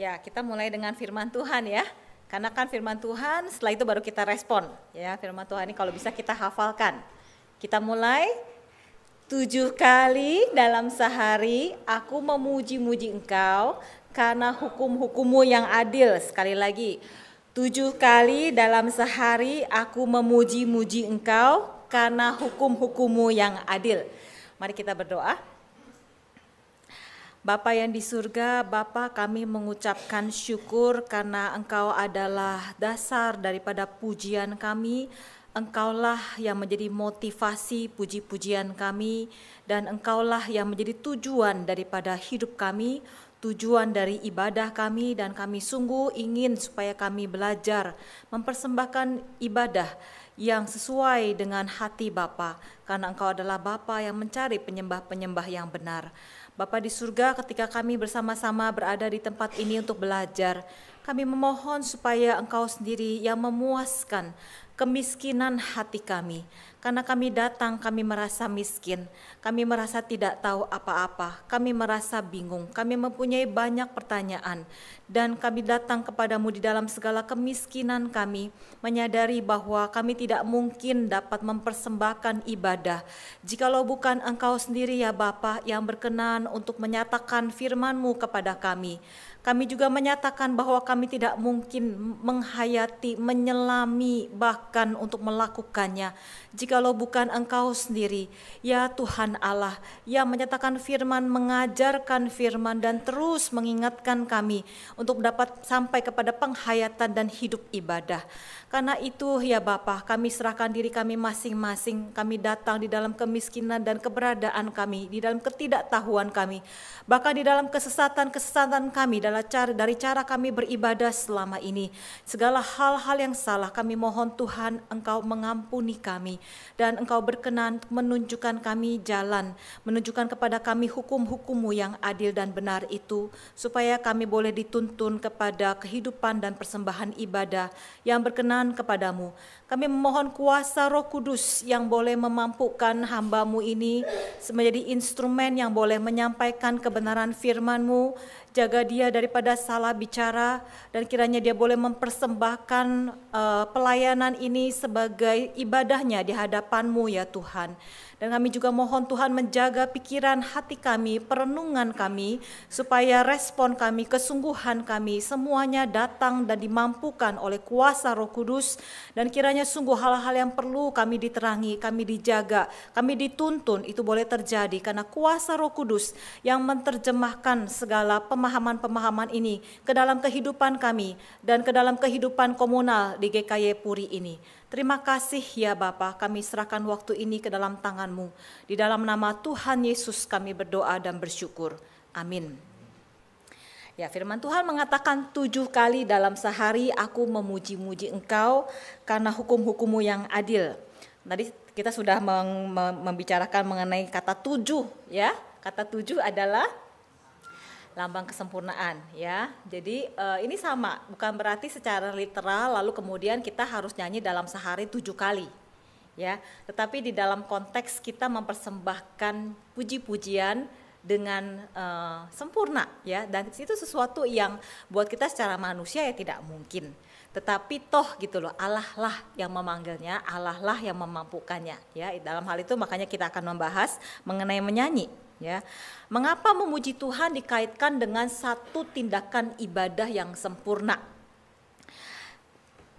Ya, kita mulai dengan firman Tuhan ya. Karena kan firman Tuhan setelah itu baru kita respon. Ya, firman Tuhan ini kalau bisa kita hafalkan. Kita mulai tujuh kali dalam sehari aku memuji-muji engkau karena hukum-hukummu yang adil. Sekali lagi, tujuh kali dalam sehari aku memuji-muji engkau karena hukum-hukummu yang adil. Mari kita berdoa. Bapa yang di surga, Bapa kami mengucapkan syukur karena Engkau adalah dasar daripada pujian kami. Engkaulah yang menjadi motivasi puji-pujian kami dan Engkaulah yang menjadi tujuan daripada hidup kami, tujuan dari ibadah kami dan kami sungguh ingin supaya kami belajar mempersembahkan ibadah yang sesuai dengan hati Bapa karena Engkau adalah Bapa yang mencari penyembah-penyembah yang benar. Bapa di surga, ketika kami bersama-sama berada di tempat ini untuk belajar, kami memohon supaya Engkau sendiri yang memuaskan kemiskinan hati kami. Karena kami datang, kami merasa miskin, kami merasa tidak tahu apa-apa, kami merasa bingung, kami mempunyai banyak pertanyaan, dan kami datang kepadamu di dalam segala kemiskinan kami, menyadari bahwa kami tidak mungkin dapat mempersembahkan ibadah. Jikalau bukan Engkau sendiri, ya Bapa, yang berkenan untuk menyatakan firman-Mu kepada kami. Kami juga menyatakan bahwa kami tidak mungkin menghayati, menyelami, bahkan untuk melakukannya. Jikalau bukan Engkau sendiri, ya Tuhan Allah, yang menyatakan firman, mengajarkan firman, dan terus mengingatkan kami untuk dapat sampai kepada penghayatan dan hidup ibadah. Karena itu ya Bapa, kami serahkan diri kami masing-masing. Kami datang di dalam kemiskinan dan keberadaan kami, di dalam ketidaktahuan kami, bahkan di dalam kesesatan-kesesatan kami dalam cara dari cara kami beribadah selama ini. Segala hal-hal yang salah kami mohon Tuhan Engkau mengampuni kami dan Engkau berkenan menunjukkan kami jalan, menunjukkan kepada kami hukum hukummu yang adil dan benar itu supaya kami boleh dituntun kepada kehidupan dan persembahan ibadah yang berkenan kepadamu. Kami memohon kuasa roh kudus yang boleh memampukan hambamu ini menjadi instrumen yang boleh menyampaikan kebenaran firmanmu. Jaga dia daripada salah bicara dan kiranya dia boleh mempersembahkan uh, pelayanan ini sebagai ibadahnya di hadapanmu ya Tuhan. Dan kami juga mohon Tuhan menjaga pikiran hati kami, perenungan kami, supaya respon kami, kesungguhan kami, semuanya datang dan dimampukan oleh kuasa roh kudus. Dan kiranya sungguh hal-hal yang perlu kami diterangi, kami dijaga, kami dituntun, itu boleh terjadi. Karena kuasa roh kudus yang menerjemahkan segala pemahaman-pemahaman ini ke dalam kehidupan kami dan ke dalam kehidupan komunal di GKY Puri ini. Terima kasih ya Bapa, kami serahkan waktu ini ke dalam tanganmu. Di dalam nama Tuhan Yesus kami berdoa dan bersyukur. Amin. Ya firman Tuhan mengatakan tujuh kali dalam sehari aku memuji-muji engkau karena hukum-hukummu yang adil. Tadi kita sudah membicarakan mengenai kata tujuh ya. Kata tujuh adalah lambang kesempurnaan ya. Jadi uh, ini sama, bukan berarti secara literal lalu kemudian kita harus nyanyi dalam sehari tujuh kali ya. Tetapi di dalam konteks kita mempersembahkan puji-pujian dengan uh, sempurna ya dan itu sesuatu yang buat kita secara manusia ya tidak mungkin tetapi toh gitu loh Allah lah yang memanggilnya Allah lah yang memampukannya ya dalam hal itu makanya kita akan membahas mengenai menyanyi ya. Mengapa memuji Tuhan dikaitkan dengan satu tindakan ibadah yang sempurna?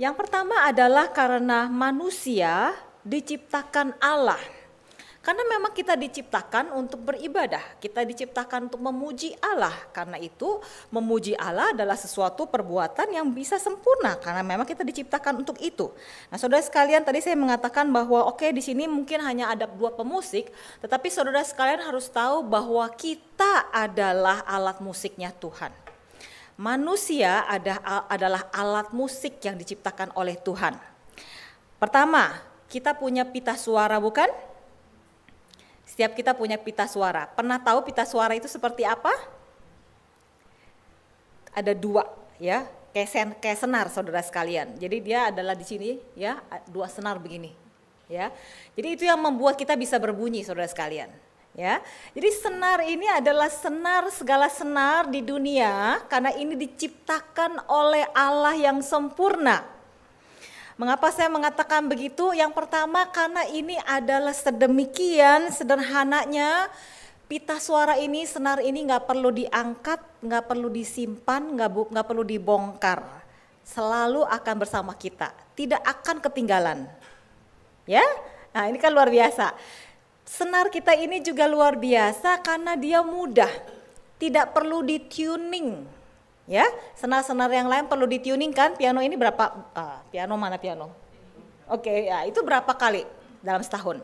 Yang pertama adalah karena manusia diciptakan Allah karena memang kita diciptakan untuk beribadah, kita diciptakan untuk memuji Allah. Karena itu, memuji Allah adalah sesuatu perbuatan yang bisa sempurna karena memang kita diciptakan untuk itu. Nah, Saudara sekalian, tadi saya mengatakan bahwa oke okay, di sini mungkin hanya ada dua pemusik, tetapi Saudara sekalian harus tahu bahwa kita adalah alat musiknya Tuhan. Manusia adalah alat musik yang diciptakan oleh Tuhan. Pertama, kita punya pita suara bukan? Setiap kita punya pita suara. Pernah tahu pita suara itu seperti apa? Ada dua ya, kayak, sen, kayak senar saudara sekalian. Jadi dia adalah di sini ya, dua senar begini ya. Jadi itu yang membuat kita bisa berbunyi saudara sekalian. Ya, jadi senar ini adalah senar segala senar di dunia karena ini diciptakan oleh Allah yang sempurna Mengapa saya mengatakan begitu? Yang pertama karena ini adalah sedemikian sederhananya pita suara ini, senar ini nggak perlu diangkat, nggak perlu disimpan, nggak nggak perlu dibongkar. Selalu akan bersama kita, tidak akan ketinggalan. Ya, nah ini kan luar biasa. Senar kita ini juga luar biasa karena dia mudah, tidak perlu dituning, ya. Senar-senar yang lain perlu dituning kan? Piano ini berapa uh, piano mana piano? Oke, okay, ya itu berapa kali dalam setahun?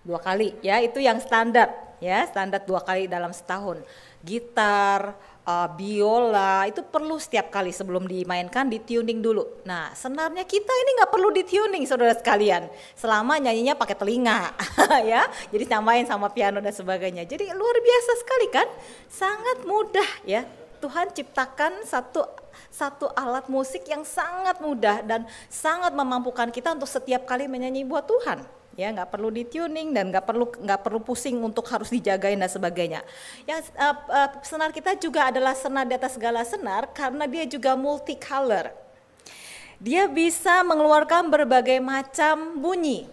Dua kali ya, itu yang standar ya, standar dua kali dalam setahun. Gitar, uh, biola itu perlu setiap kali sebelum dimainkan di tuning dulu. Nah senarnya kita ini nggak perlu di tuning, saudara sekalian, selama nyanyinya pakai telinga ya, jadi nyamain sama piano dan sebagainya. Jadi luar biasa sekali kan, sangat mudah ya. Tuhan ciptakan satu satu alat musik yang sangat mudah dan sangat memampukan kita untuk setiap kali menyanyi buat Tuhan ya nggak perlu di tuning dan nggak perlu nggak perlu pusing untuk harus dijagain dan sebagainya. Yang uh, uh, senar kita juga adalah senar di atas segala senar karena dia juga multicolor. Dia bisa mengeluarkan berbagai macam bunyi.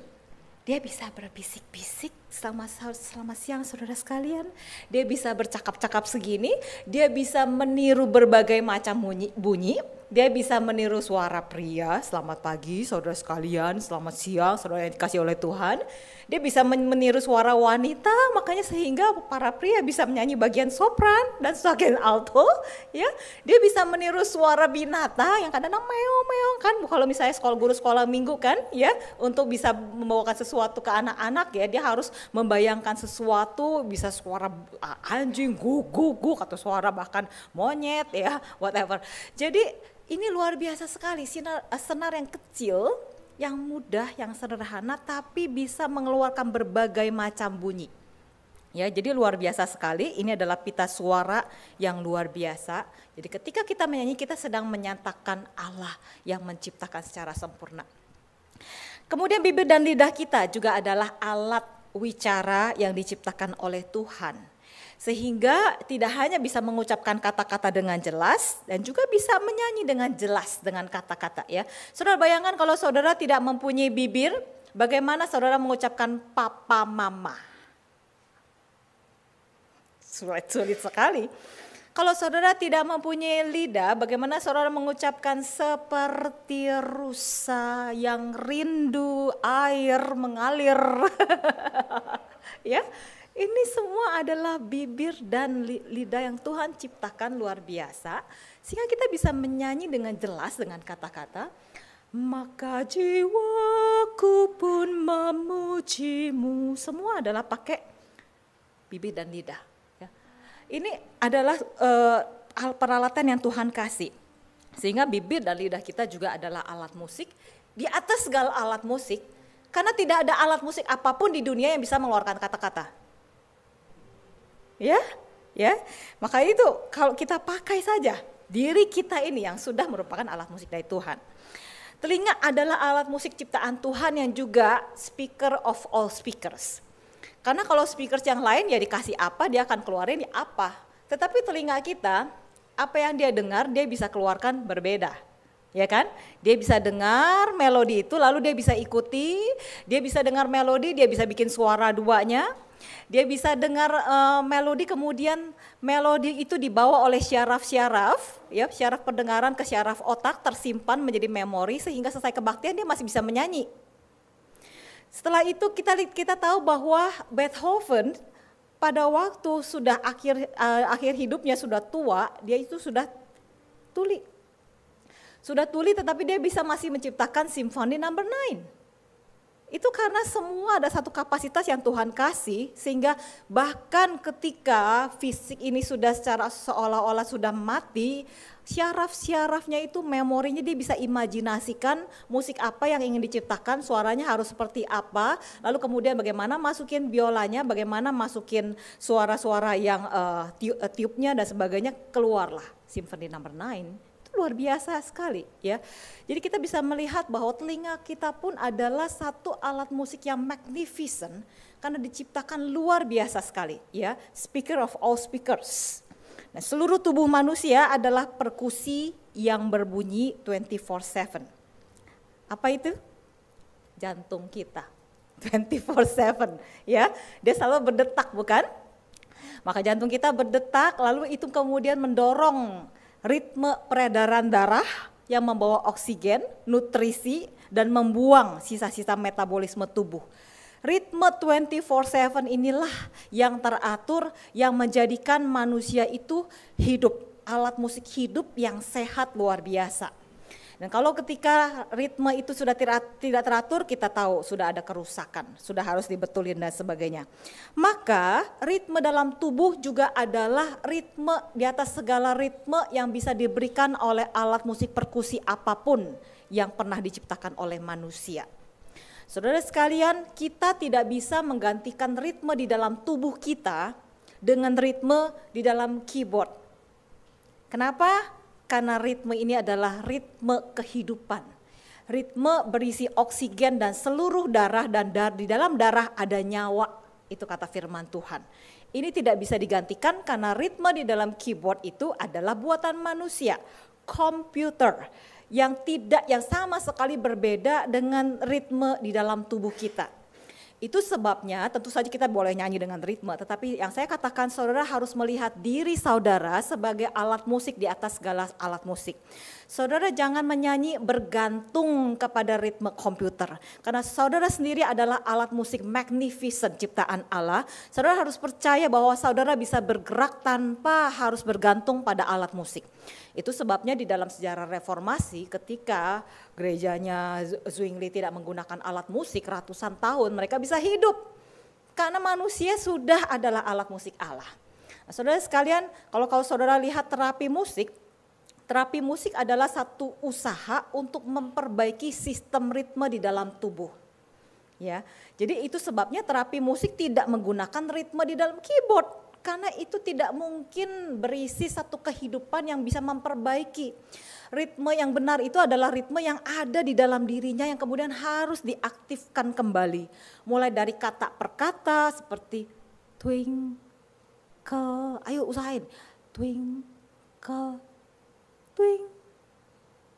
Dia bisa berbisik-bisik selama selama siang saudara sekalian. Dia bisa bercakap-cakap segini, dia bisa meniru berbagai macam bunyi dia bisa meniru suara pria, selamat pagi saudara sekalian, selamat siang saudara yang dikasih oleh Tuhan dia bisa meniru suara wanita makanya sehingga para pria bisa menyanyi bagian sopran dan bagian alto ya dia bisa meniru suara binatang yang kadang-kadang meong meong kan kalau misalnya sekolah guru sekolah minggu kan ya untuk bisa membawakan sesuatu ke anak-anak ya dia harus membayangkan sesuatu bisa suara anjing guguk atau suara bahkan monyet ya whatever jadi ini luar biasa sekali eh, senar yang kecil yang mudah, yang sederhana tapi bisa mengeluarkan berbagai macam bunyi. Ya, jadi luar biasa sekali. Ini adalah pita suara yang luar biasa. Jadi ketika kita menyanyi kita sedang menyatakan Allah yang menciptakan secara sempurna. Kemudian bibir dan lidah kita juga adalah alat wicara yang diciptakan oleh Tuhan sehingga tidak hanya bisa mengucapkan kata-kata dengan jelas dan juga bisa menyanyi dengan jelas dengan kata-kata ya. Saudara bayangkan kalau saudara tidak mempunyai bibir, bagaimana saudara mengucapkan papa mama? Sulit-sulit sekali. Kalau saudara tidak mempunyai lidah, bagaimana saudara mengucapkan seperti rusa yang rindu air mengalir? ya, ini semua adalah bibir dan lidah yang Tuhan ciptakan luar biasa sehingga kita bisa menyanyi dengan jelas dengan kata-kata maka jiwaku pun memujimu. Semua adalah pakai bibir dan lidah. Ya. Ini adalah uh, peralatan yang Tuhan kasih. Sehingga bibir dan lidah kita juga adalah alat musik. Di atas segala alat musik, karena tidak ada alat musik apapun di dunia yang bisa mengeluarkan kata-kata. Ya, ya. Maka itu kalau kita pakai saja diri kita ini yang sudah merupakan alat musik dari Tuhan. Telinga adalah alat musik ciptaan Tuhan yang juga speaker of all speakers. Karena kalau speakers yang lain ya dikasih apa dia akan keluarin ya apa. Tetapi telinga kita apa yang dia dengar dia bisa keluarkan berbeda. Ya kan? Dia bisa dengar melodi itu lalu dia bisa ikuti, dia bisa dengar melodi, dia bisa bikin suara duanya, dia bisa dengar uh, melodi kemudian melodi itu dibawa oleh syaraf-syaraf, ya, syaraf pendengaran ke syaraf otak tersimpan menjadi memori sehingga selesai kebaktian dia masih bisa menyanyi. Setelah itu kita kita tahu bahwa Beethoven pada waktu sudah akhir uh, akhir hidupnya sudah tua, dia itu sudah tuli. Sudah tuli tetapi dia bisa masih menciptakan simfoni number no. 9 itu karena semua ada satu kapasitas yang Tuhan kasih sehingga bahkan ketika fisik ini sudah secara seolah-olah sudah mati, syaraf-syarafnya itu memorinya dia bisa imajinasikan musik apa yang ingin diciptakan, suaranya harus seperti apa, lalu kemudian bagaimana masukin biolanya, bagaimana masukin suara-suara yang uh, tiupnya dan sebagainya keluarlah number nomor 9 luar biasa sekali ya. Jadi kita bisa melihat bahwa telinga kita pun adalah satu alat musik yang magnificent karena diciptakan luar biasa sekali ya, speaker of all speakers. Nah, seluruh tubuh manusia adalah perkusi yang berbunyi 24/7. Apa itu? Jantung kita. 24/7 ya. Dia selalu berdetak bukan? Maka jantung kita berdetak lalu itu kemudian mendorong ritme peredaran darah yang membawa oksigen, nutrisi, dan membuang sisa-sisa metabolisme tubuh. Ritme 24/7 inilah yang teratur yang menjadikan manusia itu hidup, alat musik hidup yang sehat luar biasa. Dan kalau ketika ritme itu sudah tidak, teratur, kita tahu sudah ada kerusakan, sudah harus dibetulin dan sebagainya. Maka ritme dalam tubuh juga adalah ritme di atas segala ritme yang bisa diberikan oleh alat musik perkusi apapun yang pernah diciptakan oleh manusia. Saudara sekalian, kita tidak bisa menggantikan ritme di dalam tubuh kita dengan ritme di dalam keyboard. Kenapa? karena ritme ini adalah ritme kehidupan. Ritme berisi oksigen dan seluruh darah dan dar di dalam darah ada nyawa, itu kata firman Tuhan. Ini tidak bisa digantikan karena ritme di dalam keyboard itu adalah buatan manusia, komputer yang tidak yang sama sekali berbeda dengan ritme di dalam tubuh kita itu sebabnya tentu saja kita boleh nyanyi dengan ritme, tetapi yang saya katakan saudara harus melihat diri saudara sebagai alat musik di atas segala alat musik. Saudara jangan menyanyi bergantung kepada ritme komputer. Karena saudara sendiri adalah alat musik magnificent ciptaan Allah. Saudara harus percaya bahwa saudara bisa bergerak tanpa harus bergantung pada alat musik. Itu sebabnya di dalam sejarah reformasi ketika gerejanya Zwingli tidak menggunakan alat musik ratusan tahun mereka bisa hidup. Karena manusia sudah adalah alat musik Allah. Nah, saudara sekalian, kalau kau saudara lihat terapi musik, Terapi musik adalah satu usaha untuk memperbaiki sistem ritme di dalam tubuh. Ya. Jadi itu sebabnya terapi musik tidak menggunakan ritme di dalam keyboard karena itu tidak mungkin berisi satu kehidupan yang bisa memperbaiki. Ritme yang benar itu adalah ritme yang ada di dalam dirinya yang kemudian harus diaktifkan kembali. Mulai dari kata per kata seperti twinkle, ayo usahain twinkle tuing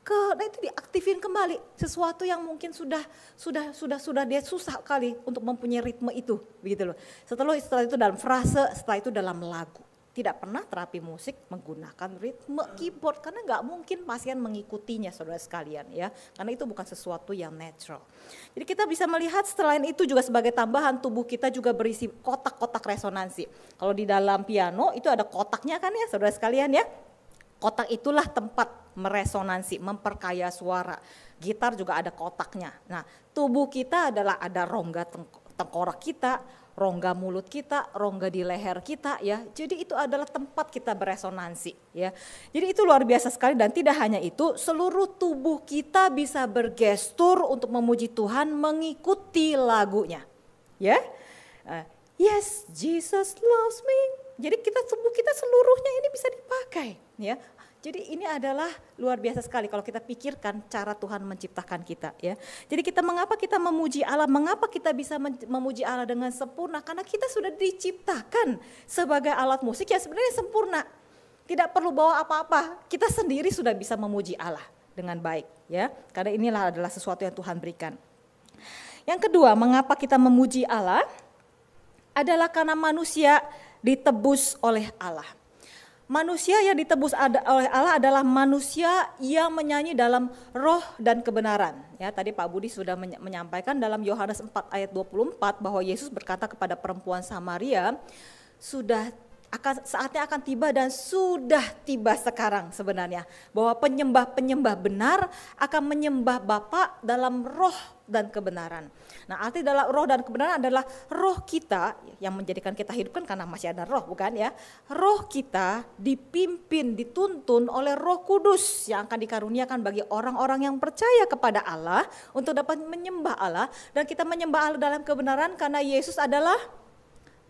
ke nah itu diaktifin kembali sesuatu yang mungkin sudah sudah sudah sudah dia susah kali untuk mempunyai ritme itu begitu loh setelah setelah itu dalam frase setelah itu dalam lagu tidak pernah terapi musik menggunakan ritme keyboard karena nggak mungkin pasien mengikutinya saudara sekalian ya karena itu bukan sesuatu yang natural jadi kita bisa melihat selain itu juga sebagai tambahan tubuh kita juga berisi kotak-kotak resonansi kalau di dalam piano itu ada kotaknya kan ya saudara sekalian ya Kotak itulah tempat meresonansi, memperkaya suara. Gitar juga ada kotaknya. Nah, tubuh kita adalah ada rongga tengkorak kita, rongga mulut kita, rongga di leher kita ya. Jadi itu adalah tempat kita beresonansi ya. Jadi itu luar biasa sekali dan tidak hanya itu, seluruh tubuh kita bisa bergestur untuk memuji Tuhan mengikuti lagunya. Ya. Eh, yes, Jesus loves me. Jadi kita tubuh kita seluruhnya ini bisa dipakai, ya. Jadi ini adalah luar biasa sekali kalau kita pikirkan cara Tuhan menciptakan kita ya. Jadi kita mengapa kita memuji Allah, mengapa kita bisa memuji Allah dengan sempurna karena kita sudah diciptakan sebagai alat musik yang sebenarnya sempurna. Tidak perlu bawa apa-apa, kita sendiri sudah bisa memuji Allah dengan baik ya. Karena inilah adalah sesuatu yang Tuhan berikan. Yang kedua, mengapa kita memuji Allah adalah karena manusia ditebus oleh Allah. Manusia yang ditebus ada, oleh Allah adalah manusia yang menyanyi dalam roh dan kebenaran. Ya, tadi Pak Budi sudah menyampaikan dalam Yohanes 4 ayat 24 bahwa Yesus berkata kepada perempuan Samaria, sudah akan saatnya akan tiba dan sudah tiba sekarang sebenarnya bahwa penyembah-penyembah benar akan menyembah Bapa dalam roh dan kebenaran. Nah, arti dalam roh dan kebenaran adalah roh kita yang menjadikan kita hidup kan karena masih ada roh, bukan ya? Roh kita dipimpin, dituntun oleh Roh Kudus yang akan dikaruniakan bagi orang-orang yang percaya kepada Allah untuk dapat menyembah Allah dan kita menyembah Allah dalam kebenaran karena Yesus adalah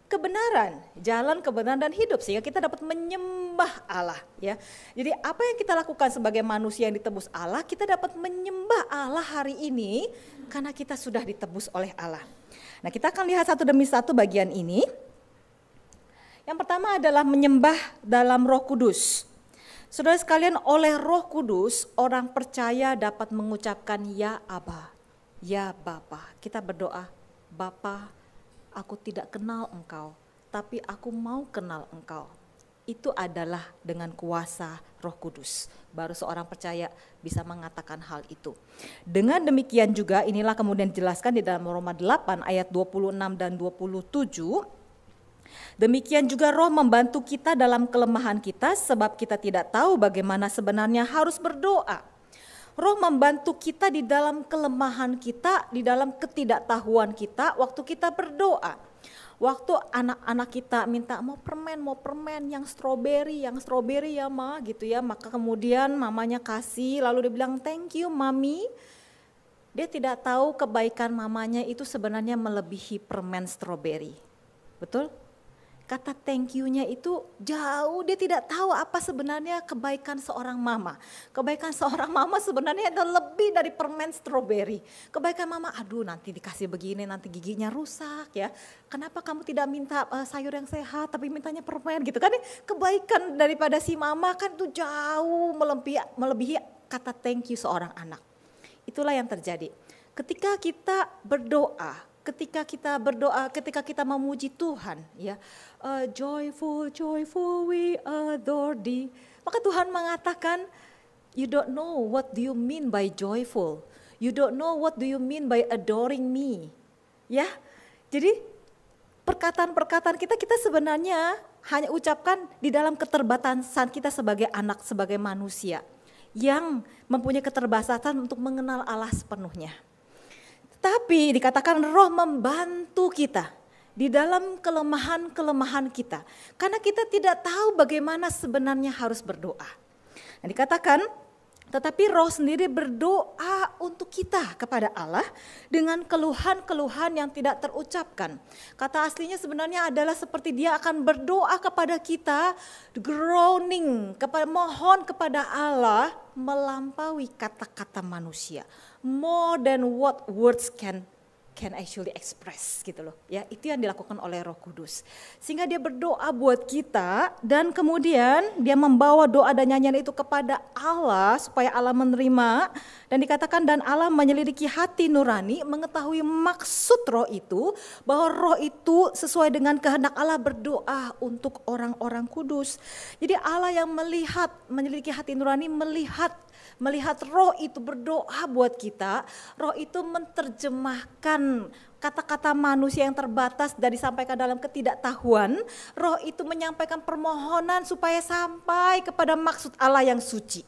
kebenaran, jalan kebenaran dan hidup sehingga kita dapat menyembah Allah ya. Jadi apa yang kita lakukan sebagai manusia yang ditebus Allah, kita dapat menyembah Allah hari ini karena kita sudah ditebus oleh Allah. Nah, kita akan lihat satu demi satu bagian ini. Yang pertama adalah menyembah dalam Roh Kudus. Saudara sekalian, oleh Roh Kudus orang percaya dapat mengucapkan ya Aba, ya Bapa. Kita berdoa, Bapa aku tidak kenal engkau, tapi aku mau kenal engkau. Itu adalah dengan kuasa Roh Kudus. Baru seorang percaya bisa mengatakan hal itu. Dengan demikian juga inilah kemudian dijelaskan di dalam Roma 8 ayat 26 dan 27 Demikian juga roh membantu kita dalam kelemahan kita sebab kita tidak tahu bagaimana sebenarnya harus berdoa. Roh membantu kita di dalam kelemahan kita, di dalam ketidaktahuan kita waktu kita berdoa. Waktu anak-anak kita minta mau permen, mau permen yang stroberi, yang stroberi ya ma gitu ya. Maka kemudian mamanya kasih lalu dia bilang thank you mami. Dia tidak tahu kebaikan mamanya itu sebenarnya melebihi permen stroberi. Betul? kata thank you-nya itu jauh dia tidak tahu apa sebenarnya kebaikan seorang mama. Kebaikan seorang mama sebenarnya adalah lebih dari permen stroberi. Kebaikan mama aduh nanti dikasih begini nanti giginya rusak ya. Kenapa kamu tidak minta uh, sayur yang sehat tapi mintanya permen gitu kan. Kebaikan daripada si mama kan itu jauh melebihi melebihi kata thank you seorang anak. Itulah yang terjadi. Ketika kita berdoa, ketika kita berdoa, ketika kita memuji Tuhan, ya, uh, joyful, joyful we adore thee. Maka Tuhan mengatakan, you don't know what do you mean by joyful. You don't know what do you mean by adoring me. Ya, jadi perkataan-perkataan kita kita sebenarnya hanya ucapkan di dalam keterbatasan kita sebagai anak, sebagai manusia yang mempunyai keterbatasan untuk mengenal Allah sepenuhnya. Tapi dikatakan roh membantu kita di dalam kelemahan-kelemahan kita. Karena kita tidak tahu bagaimana sebenarnya harus berdoa. Nah, dikatakan tetapi roh sendiri berdoa untuk kita kepada Allah dengan keluhan-keluhan yang tidak terucapkan. Kata aslinya sebenarnya adalah seperti dia akan berdoa kepada kita, groaning, kepada, mohon kepada Allah melampaui kata-kata manusia. More than what words can can actually express gitu loh ya itu yang dilakukan oleh Roh Kudus sehingga dia berdoa buat kita dan kemudian dia membawa doa dan nyanyian itu kepada Allah supaya Allah menerima dan dikatakan dan Allah menyelidiki hati nurani mengetahui maksud roh itu bahwa roh itu sesuai dengan kehendak Allah berdoa untuk orang-orang kudus jadi Allah yang melihat menyelidiki hati nurani melihat melihat roh itu berdoa buat kita roh itu menerjemahkan Hmm, kata-kata manusia yang terbatas dari sampaikan dalam ketidaktahuan, roh itu menyampaikan permohonan supaya sampai kepada maksud Allah yang suci.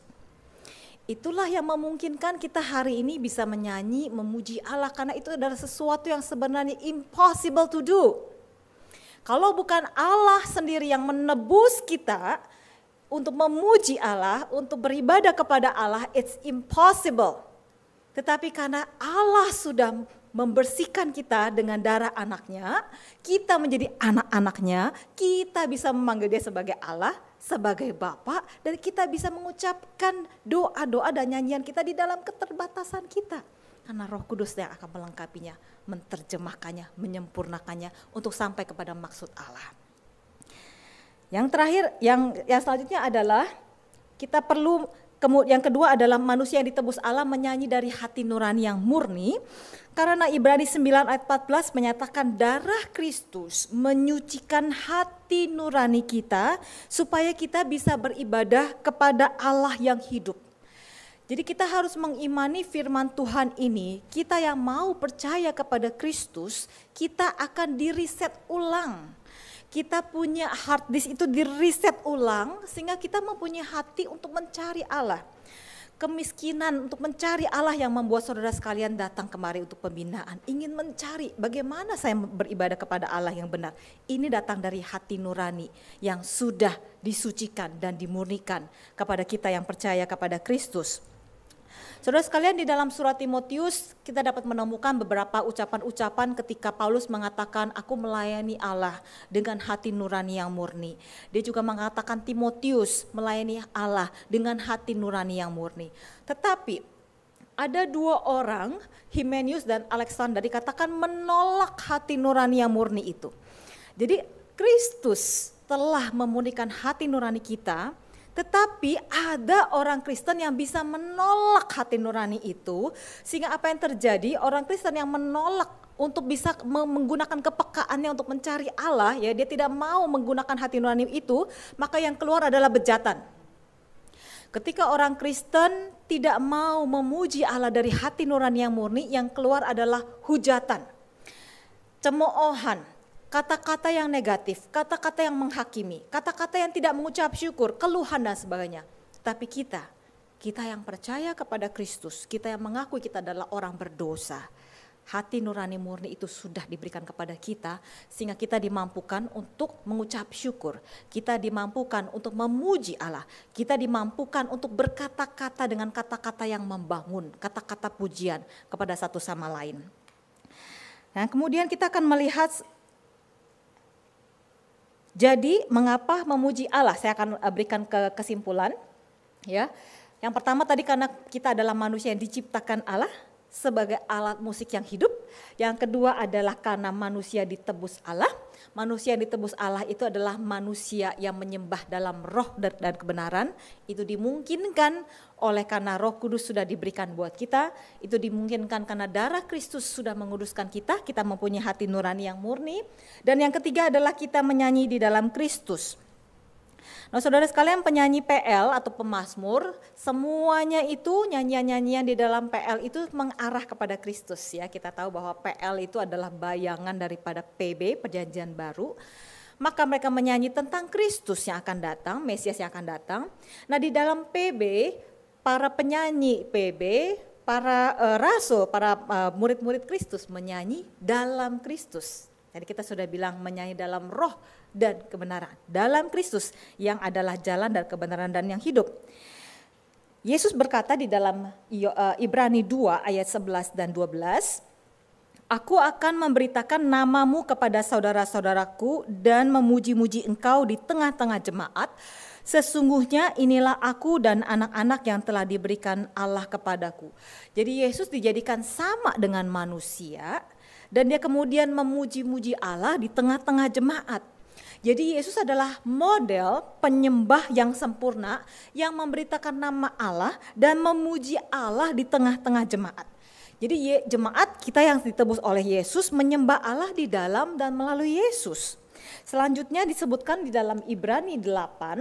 Itulah yang memungkinkan kita hari ini bisa menyanyi, memuji Allah karena itu adalah sesuatu yang sebenarnya impossible to do. Kalau bukan Allah sendiri yang menebus kita untuk memuji Allah, untuk beribadah kepada Allah, it's impossible. Tetapi karena Allah sudah membersihkan kita dengan darah anaknya, kita menjadi anak-anaknya, kita bisa memanggil dia sebagai Allah, sebagai Bapa, dan kita bisa mengucapkan doa-doa dan nyanyian kita di dalam keterbatasan kita. Karena roh kudus yang akan melengkapinya, menerjemahkannya, menyempurnakannya untuk sampai kepada maksud Allah. Yang terakhir, yang, yang selanjutnya adalah kita perlu Kemudian yang kedua adalah manusia yang ditebus Allah menyanyi dari hati nurani yang murni. Karena Ibrani 9 ayat 14 menyatakan darah Kristus menyucikan hati nurani kita supaya kita bisa beribadah kepada Allah yang hidup. Jadi kita harus mengimani firman Tuhan ini, kita yang mau percaya kepada Kristus, kita akan diriset ulang kita punya hard disk itu diriset ulang sehingga kita mempunyai hati untuk mencari Allah. Kemiskinan untuk mencari Allah yang membuat saudara sekalian datang kemari untuk pembinaan. Ingin mencari bagaimana saya beribadah kepada Allah yang benar. Ini datang dari hati nurani yang sudah disucikan dan dimurnikan kepada kita yang percaya kepada Kristus. Saudara sekalian di dalam surat Timotius kita dapat menemukan beberapa ucapan-ucapan ketika Paulus mengatakan aku melayani Allah dengan hati nurani yang murni. Dia juga mengatakan Timotius melayani Allah dengan hati nurani yang murni. Tetapi ada dua orang, Himenius dan Alexander dikatakan menolak hati nurani yang murni itu. Jadi Kristus telah memunikan hati nurani kita tetapi ada orang Kristen yang bisa menolak hati nurani itu sehingga apa yang terjadi orang Kristen yang menolak untuk bisa menggunakan kepekaannya untuk mencari Allah ya dia tidak mau menggunakan hati nurani itu maka yang keluar adalah bejatan ketika orang Kristen tidak mau memuji Allah dari hati nurani yang murni yang keluar adalah hujatan cemoohan kata-kata yang negatif, kata-kata yang menghakimi, kata-kata yang tidak mengucap syukur, keluhan dan sebagainya. Tapi kita, kita yang percaya kepada Kristus, kita yang mengakui kita adalah orang berdosa. Hati nurani murni itu sudah diberikan kepada kita sehingga kita dimampukan untuk mengucap syukur. Kita dimampukan untuk memuji Allah. Kita dimampukan untuk berkata-kata dengan kata-kata yang membangun, kata-kata pujian kepada satu sama lain. Nah, kemudian kita akan melihat jadi mengapa memuji Allah? Saya akan eh, berikan ke kesimpulan ya. Yang pertama tadi karena kita adalah manusia yang diciptakan Allah, sebagai alat musik yang hidup. Yang kedua adalah karena manusia ditebus Allah. Manusia yang ditebus Allah itu adalah manusia yang menyembah dalam roh dan kebenaran. Itu dimungkinkan oleh karena roh kudus sudah diberikan buat kita. Itu dimungkinkan karena darah Kristus sudah menguduskan kita. Kita mempunyai hati nurani yang murni. Dan yang ketiga adalah kita menyanyi di dalam Kristus. Nah saudara sekalian penyanyi PL atau pemazmur semuanya itu nyanyian-nyanyian di dalam PL itu mengarah kepada Kristus ya. Kita tahu bahwa PL itu adalah bayangan daripada PB perjanjian baru maka mereka menyanyi tentang Kristus yang akan datang, Mesias yang akan datang. Nah, di dalam PB para penyanyi PB, para uh, eh, rasul, para uh, murid-murid Kristus menyanyi dalam Kristus. Jadi kita sudah bilang menyanyi dalam roh dan kebenaran. Dalam Kristus yang adalah jalan dan kebenaran dan yang hidup. Yesus berkata di dalam eh, Ibrani 2 ayat 11 dan 12, Aku akan memberitakan namamu kepada saudara-saudaraku dan memuji-muji engkau di tengah-tengah jemaat. Sesungguhnya inilah aku dan anak-anak yang telah diberikan Allah kepadaku. Jadi Yesus dijadikan sama dengan manusia dan dia kemudian memuji-muji Allah di tengah-tengah jemaat. Jadi Yesus adalah model penyembah yang sempurna yang memberitakan nama Allah dan memuji Allah di tengah-tengah jemaat. Jadi jemaat kita yang ditebus oleh Yesus menyembah Allah di dalam dan melalui Yesus. Selanjutnya disebutkan di dalam Ibrani 8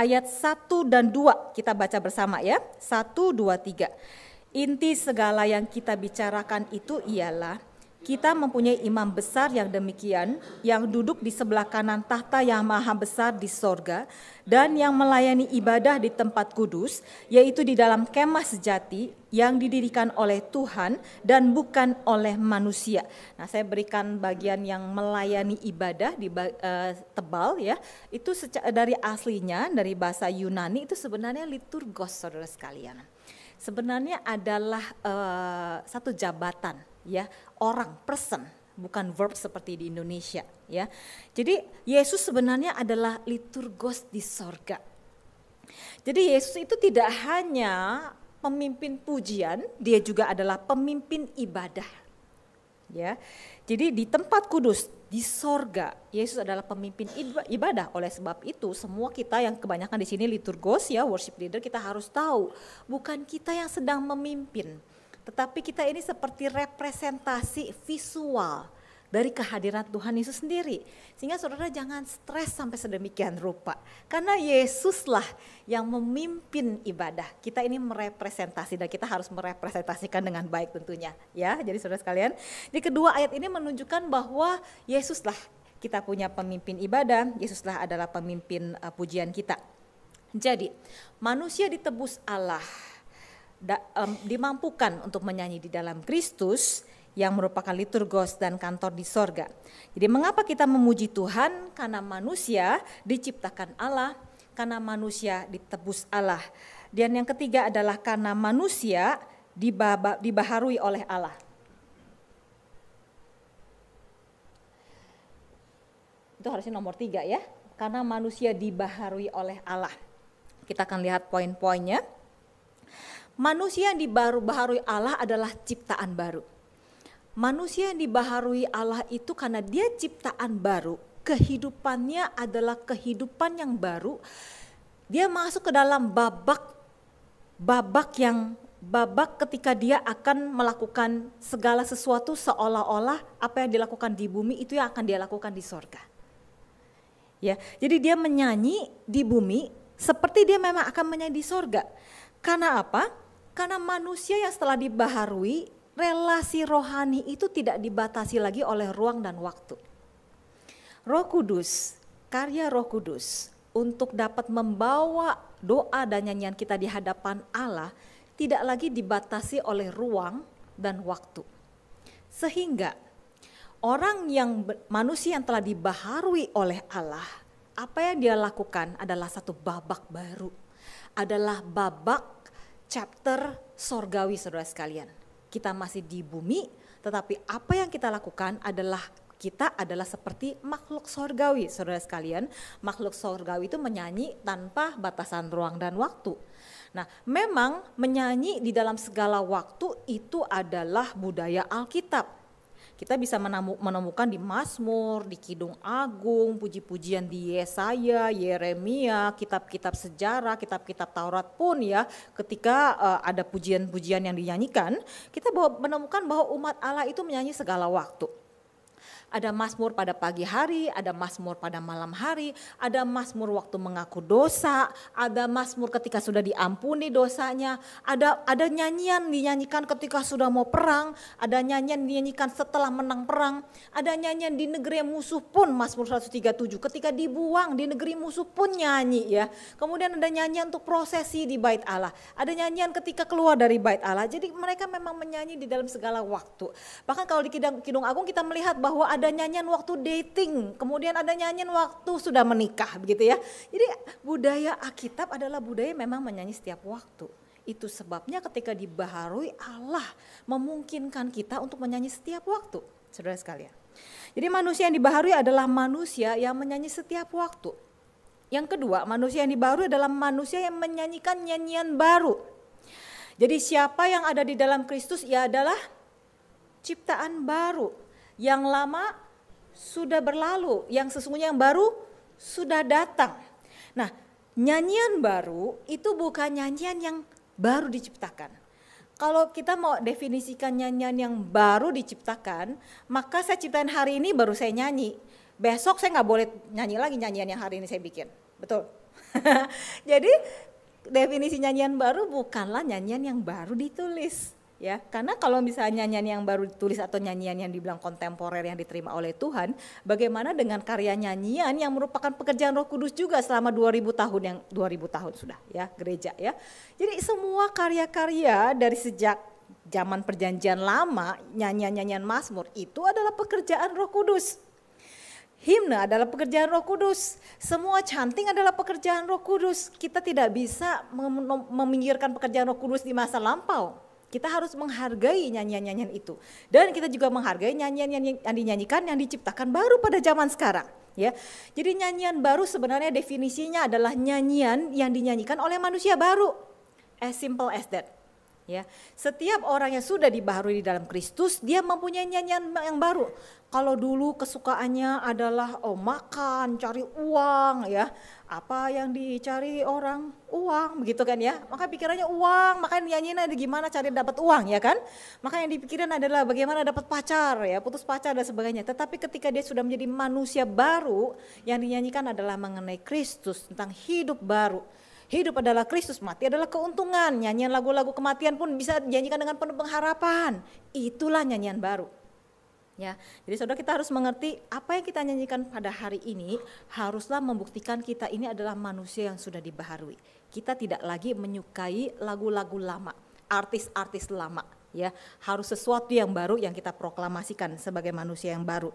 ayat 1 dan 2 kita baca bersama ya. 1 2 3. Inti segala yang kita bicarakan itu ialah kita mempunyai imam besar yang demikian, yang duduk di sebelah kanan tahta yang maha besar di sorga, dan yang melayani ibadah di tempat kudus, yaitu di dalam kemah sejati yang didirikan oleh Tuhan dan bukan oleh manusia. Nah, saya berikan bagian yang melayani ibadah di uh, tebal ya, itu dari aslinya dari bahasa Yunani itu sebenarnya liturgos saudara sekalian. Sebenarnya adalah uh, satu jabatan ya orang, person, bukan verb seperti di Indonesia, ya. Jadi Yesus sebenarnya adalah liturgos di sorga. Jadi Yesus itu tidak hanya pemimpin pujian, dia juga adalah pemimpin ibadah. Ya. Jadi di tempat kudus di sorga, Yesus adalah pemimpin ibadah. Oleh sebab itu, semua kita yang kebanyakan di sini liturgos ya, worship leader kita harus tahu, bukan kita yang sedang memimpin, tetapi kita ini seperti representasi visual dari kehadiran Tuhan Yesus sendiri. Sehingga saudara jangan stres sampai sedemikian rupa. Karena Yesuslah yang memimpin ibadah. Kita ini merepresentasi dan kita harus merepresentasikan dengan baik tentunya. Ya, jadi saudara sekalian. Di kedua ayat ini menunjukkan bahwa Yesuslah kita punya pemimpin ibadah, Yesuslah adalah pemimpin eh, pujian kita. Jadi, manusia ditebus Allah da, um, dimampukan untuk menyanyi di dalam Kristus yang merupakan liturgos dan kantor di sorga. Jadi mengapa kita memuji Tuhan? Karena manusia diciptakan Allah, karena manusia ditebus Allah. Dan yang ketiga adalah karena manusia dibaharui oleh Allah. Itu harusnya nomor tiga ya, karena manusia dibaharui oleh Allah. Kita akan lihat poin-poinnya. Manusia yang dibaharui Allah adalah ciptaan baru. Manusia yang dibaharui Allah itu karena dia ciptaan baru, kehidupannya adalah kehidupan yang baru. Dia masuk ke dalam babak babak yang babak ketika dia akan melakukan segala sesuatu seolah-olah apa yang dilakukan di bumi itu yang akan dia lakukan di sorga. Ya, jadi dia menyanyi di bumi seperti dia memang akan menyanyi di sorga. Karena apa? Karena manusia yang setelah dibaharui, relasi rohani itu tidak dibatasi lagi oleh ruang dan waktu. Roh Kudus, karya Roh Kudus untuk dapat membawa doa dan nyanyian kita di hadapan Allah tidak lagi dibatasi oleh ruang dan waktu. Sehingga orang yang manusia yang telah dibaharui oleh Allah, apa yang dia lakukan adalah satu babak baru. Adalah babak chapter sorgawi saudara sekalian. Kita masih di bumi, tetapi apa yang kita lakukan adalah kita adalah seperti makhluk sorgawi, saudara sekalian. Makhluk sorgawi itu menyanyi tanpa batasan ruang dan waktu. Nah, memang menyanyi di dalam segala waktu itu adalah budaya Alkitab. Kita bisa menemukan di Mazmur, di Kidung Agung, puji-pujian di Yesaya, Yeremia, kitab-kitab sejarah, kitab-kitab Taurat pun ya ketika uh, ada pujian-pujian yang dinyanyikan, kita bahwa menemukan bahwa umat Allah itu menyanyi segala waktu. Ada Mazmur pada pagi hari, ada Mazmur pada malam hari, ada Mazmur waktu mengaku dosa, ada Mazmur ketika sudah diampuni dosanya, ada ada nyanyian dinyanyikan ketika sudah mau perang, ada nyanyian dinyanyikan setelah menang perang, ada nyanyian di negeri musuh pun Mazmur 137 ketika dibuang di negeri musuh pun nyanyi ya. Kemudian ada nyanyian untuk prosesi di bait Allah, ada nyanyian ketika keluar dari bait Allah. Jadi mereka memang menyanyi di dalam segala waktu. Bahkan kalau di Kidung Agung kita melihat bahwa ada ada nyanyian waktu dating, kemudian ada nyanyian waktu sudah menikah begitu ya. Jadi budaya Alkitab adalah budaya memang menyanyi setiap waktu. Itu sebabnya ketika dibaharui Allah memungkinkan kita untuk menyanyi setiap waktu. Saudara sekalian. Jadi manusia yang dibaharui adalah manusia yang menyanyi setiap waktu. Yang kedua, manusia yang dibaharui adalah manusia yang menyanyikan nyanyian baru. Jadi siapa yang ada di dalam Kristus ia adalah ciptaan baru yang lama sudah berlalu, yang sesungguhnya yang baru sudah datang. Nah, nyanyian baru itu bukan nyanyian yang baru diciptakan. Kalau kita mau definisikan nyanyian yang baru diciptakan, maka saya ciptain hari ini baru saya nyanyi. Besok saya nggak boleh nyanyi lagi nyanyian yang hari ini saya bikin. Betul. Jadi definisi nyanyian baru bukanlah nyanyian yang baru ditulis ya karena kalau misalnya nyanyian yang baru ditulis atau nyanyian yang dibilang kontemporer yang diterima oleh Tuhan bagaimana dengan karya nyanyian yang merupakan pekerjaan Roh Kudus juga selama 2000 tahun yang 2000 tahun sudah ya gereja ya jadi semua karya-karya dari sejak zaman perjanjian lama nyanyian-nyanyian Mazmur itu adalah pekerjaan Roh Kudus Himne adalah pekerjaan Roh Kudus. Semua canting adalah pekerjaan Roh Kudus. Kita tidak bisa meminggirkan pekerjaan Roh Kudus di masa lampau kita harus menghargai nyanyian-nyanyian itu. Dan kita juga menghargai nyanyian yang dinyanyikan yang diciptakan baru pada zaman sekarang ya. Jadi nyanyian baru sebenarnya definisinya adalah nyanyian yang dinyanyikan oleh manusia baru. As simple as that ya. Setiap orang yang sudah dibaharui di dalam Kristus, dia mempunyai nyanyian yang baru. Kalau dulu kesukaannya adalah oh makan, cari uang ya. Apa yang dicari orang? Uang begitu kan ya. Maka pikirannya uang, maka nyanyian ada gimana cari dapat uang ya kan? Maka yang dipikirin adalah bagaimana dapat pacar ya, putus pacar dan sebagainya. Tetapi ketika dia sudah menjadi manusia baru, yang dinyanyikan adalah mengenai Kristus tentang hidup baru Hidup adalah Kristus, mati adalah keuntungan. Nyanyian lagu-lagu kematian pun bisa dinyanyikan dengan penuh pengharapan. Itulah nyanyian baru. Ya, jadi saudara kita harus mengerti apa yang kita nyanyikan pada hari ini haruslah membuktikan kita ini adalah manusia yang sudah dibaharui. Kita tidak lagi menyukai lagu-lagu lama, artis-artis lama. Ya, harus sesuatu yang baru yang kita proklamasikan sebagai manusia yang baru.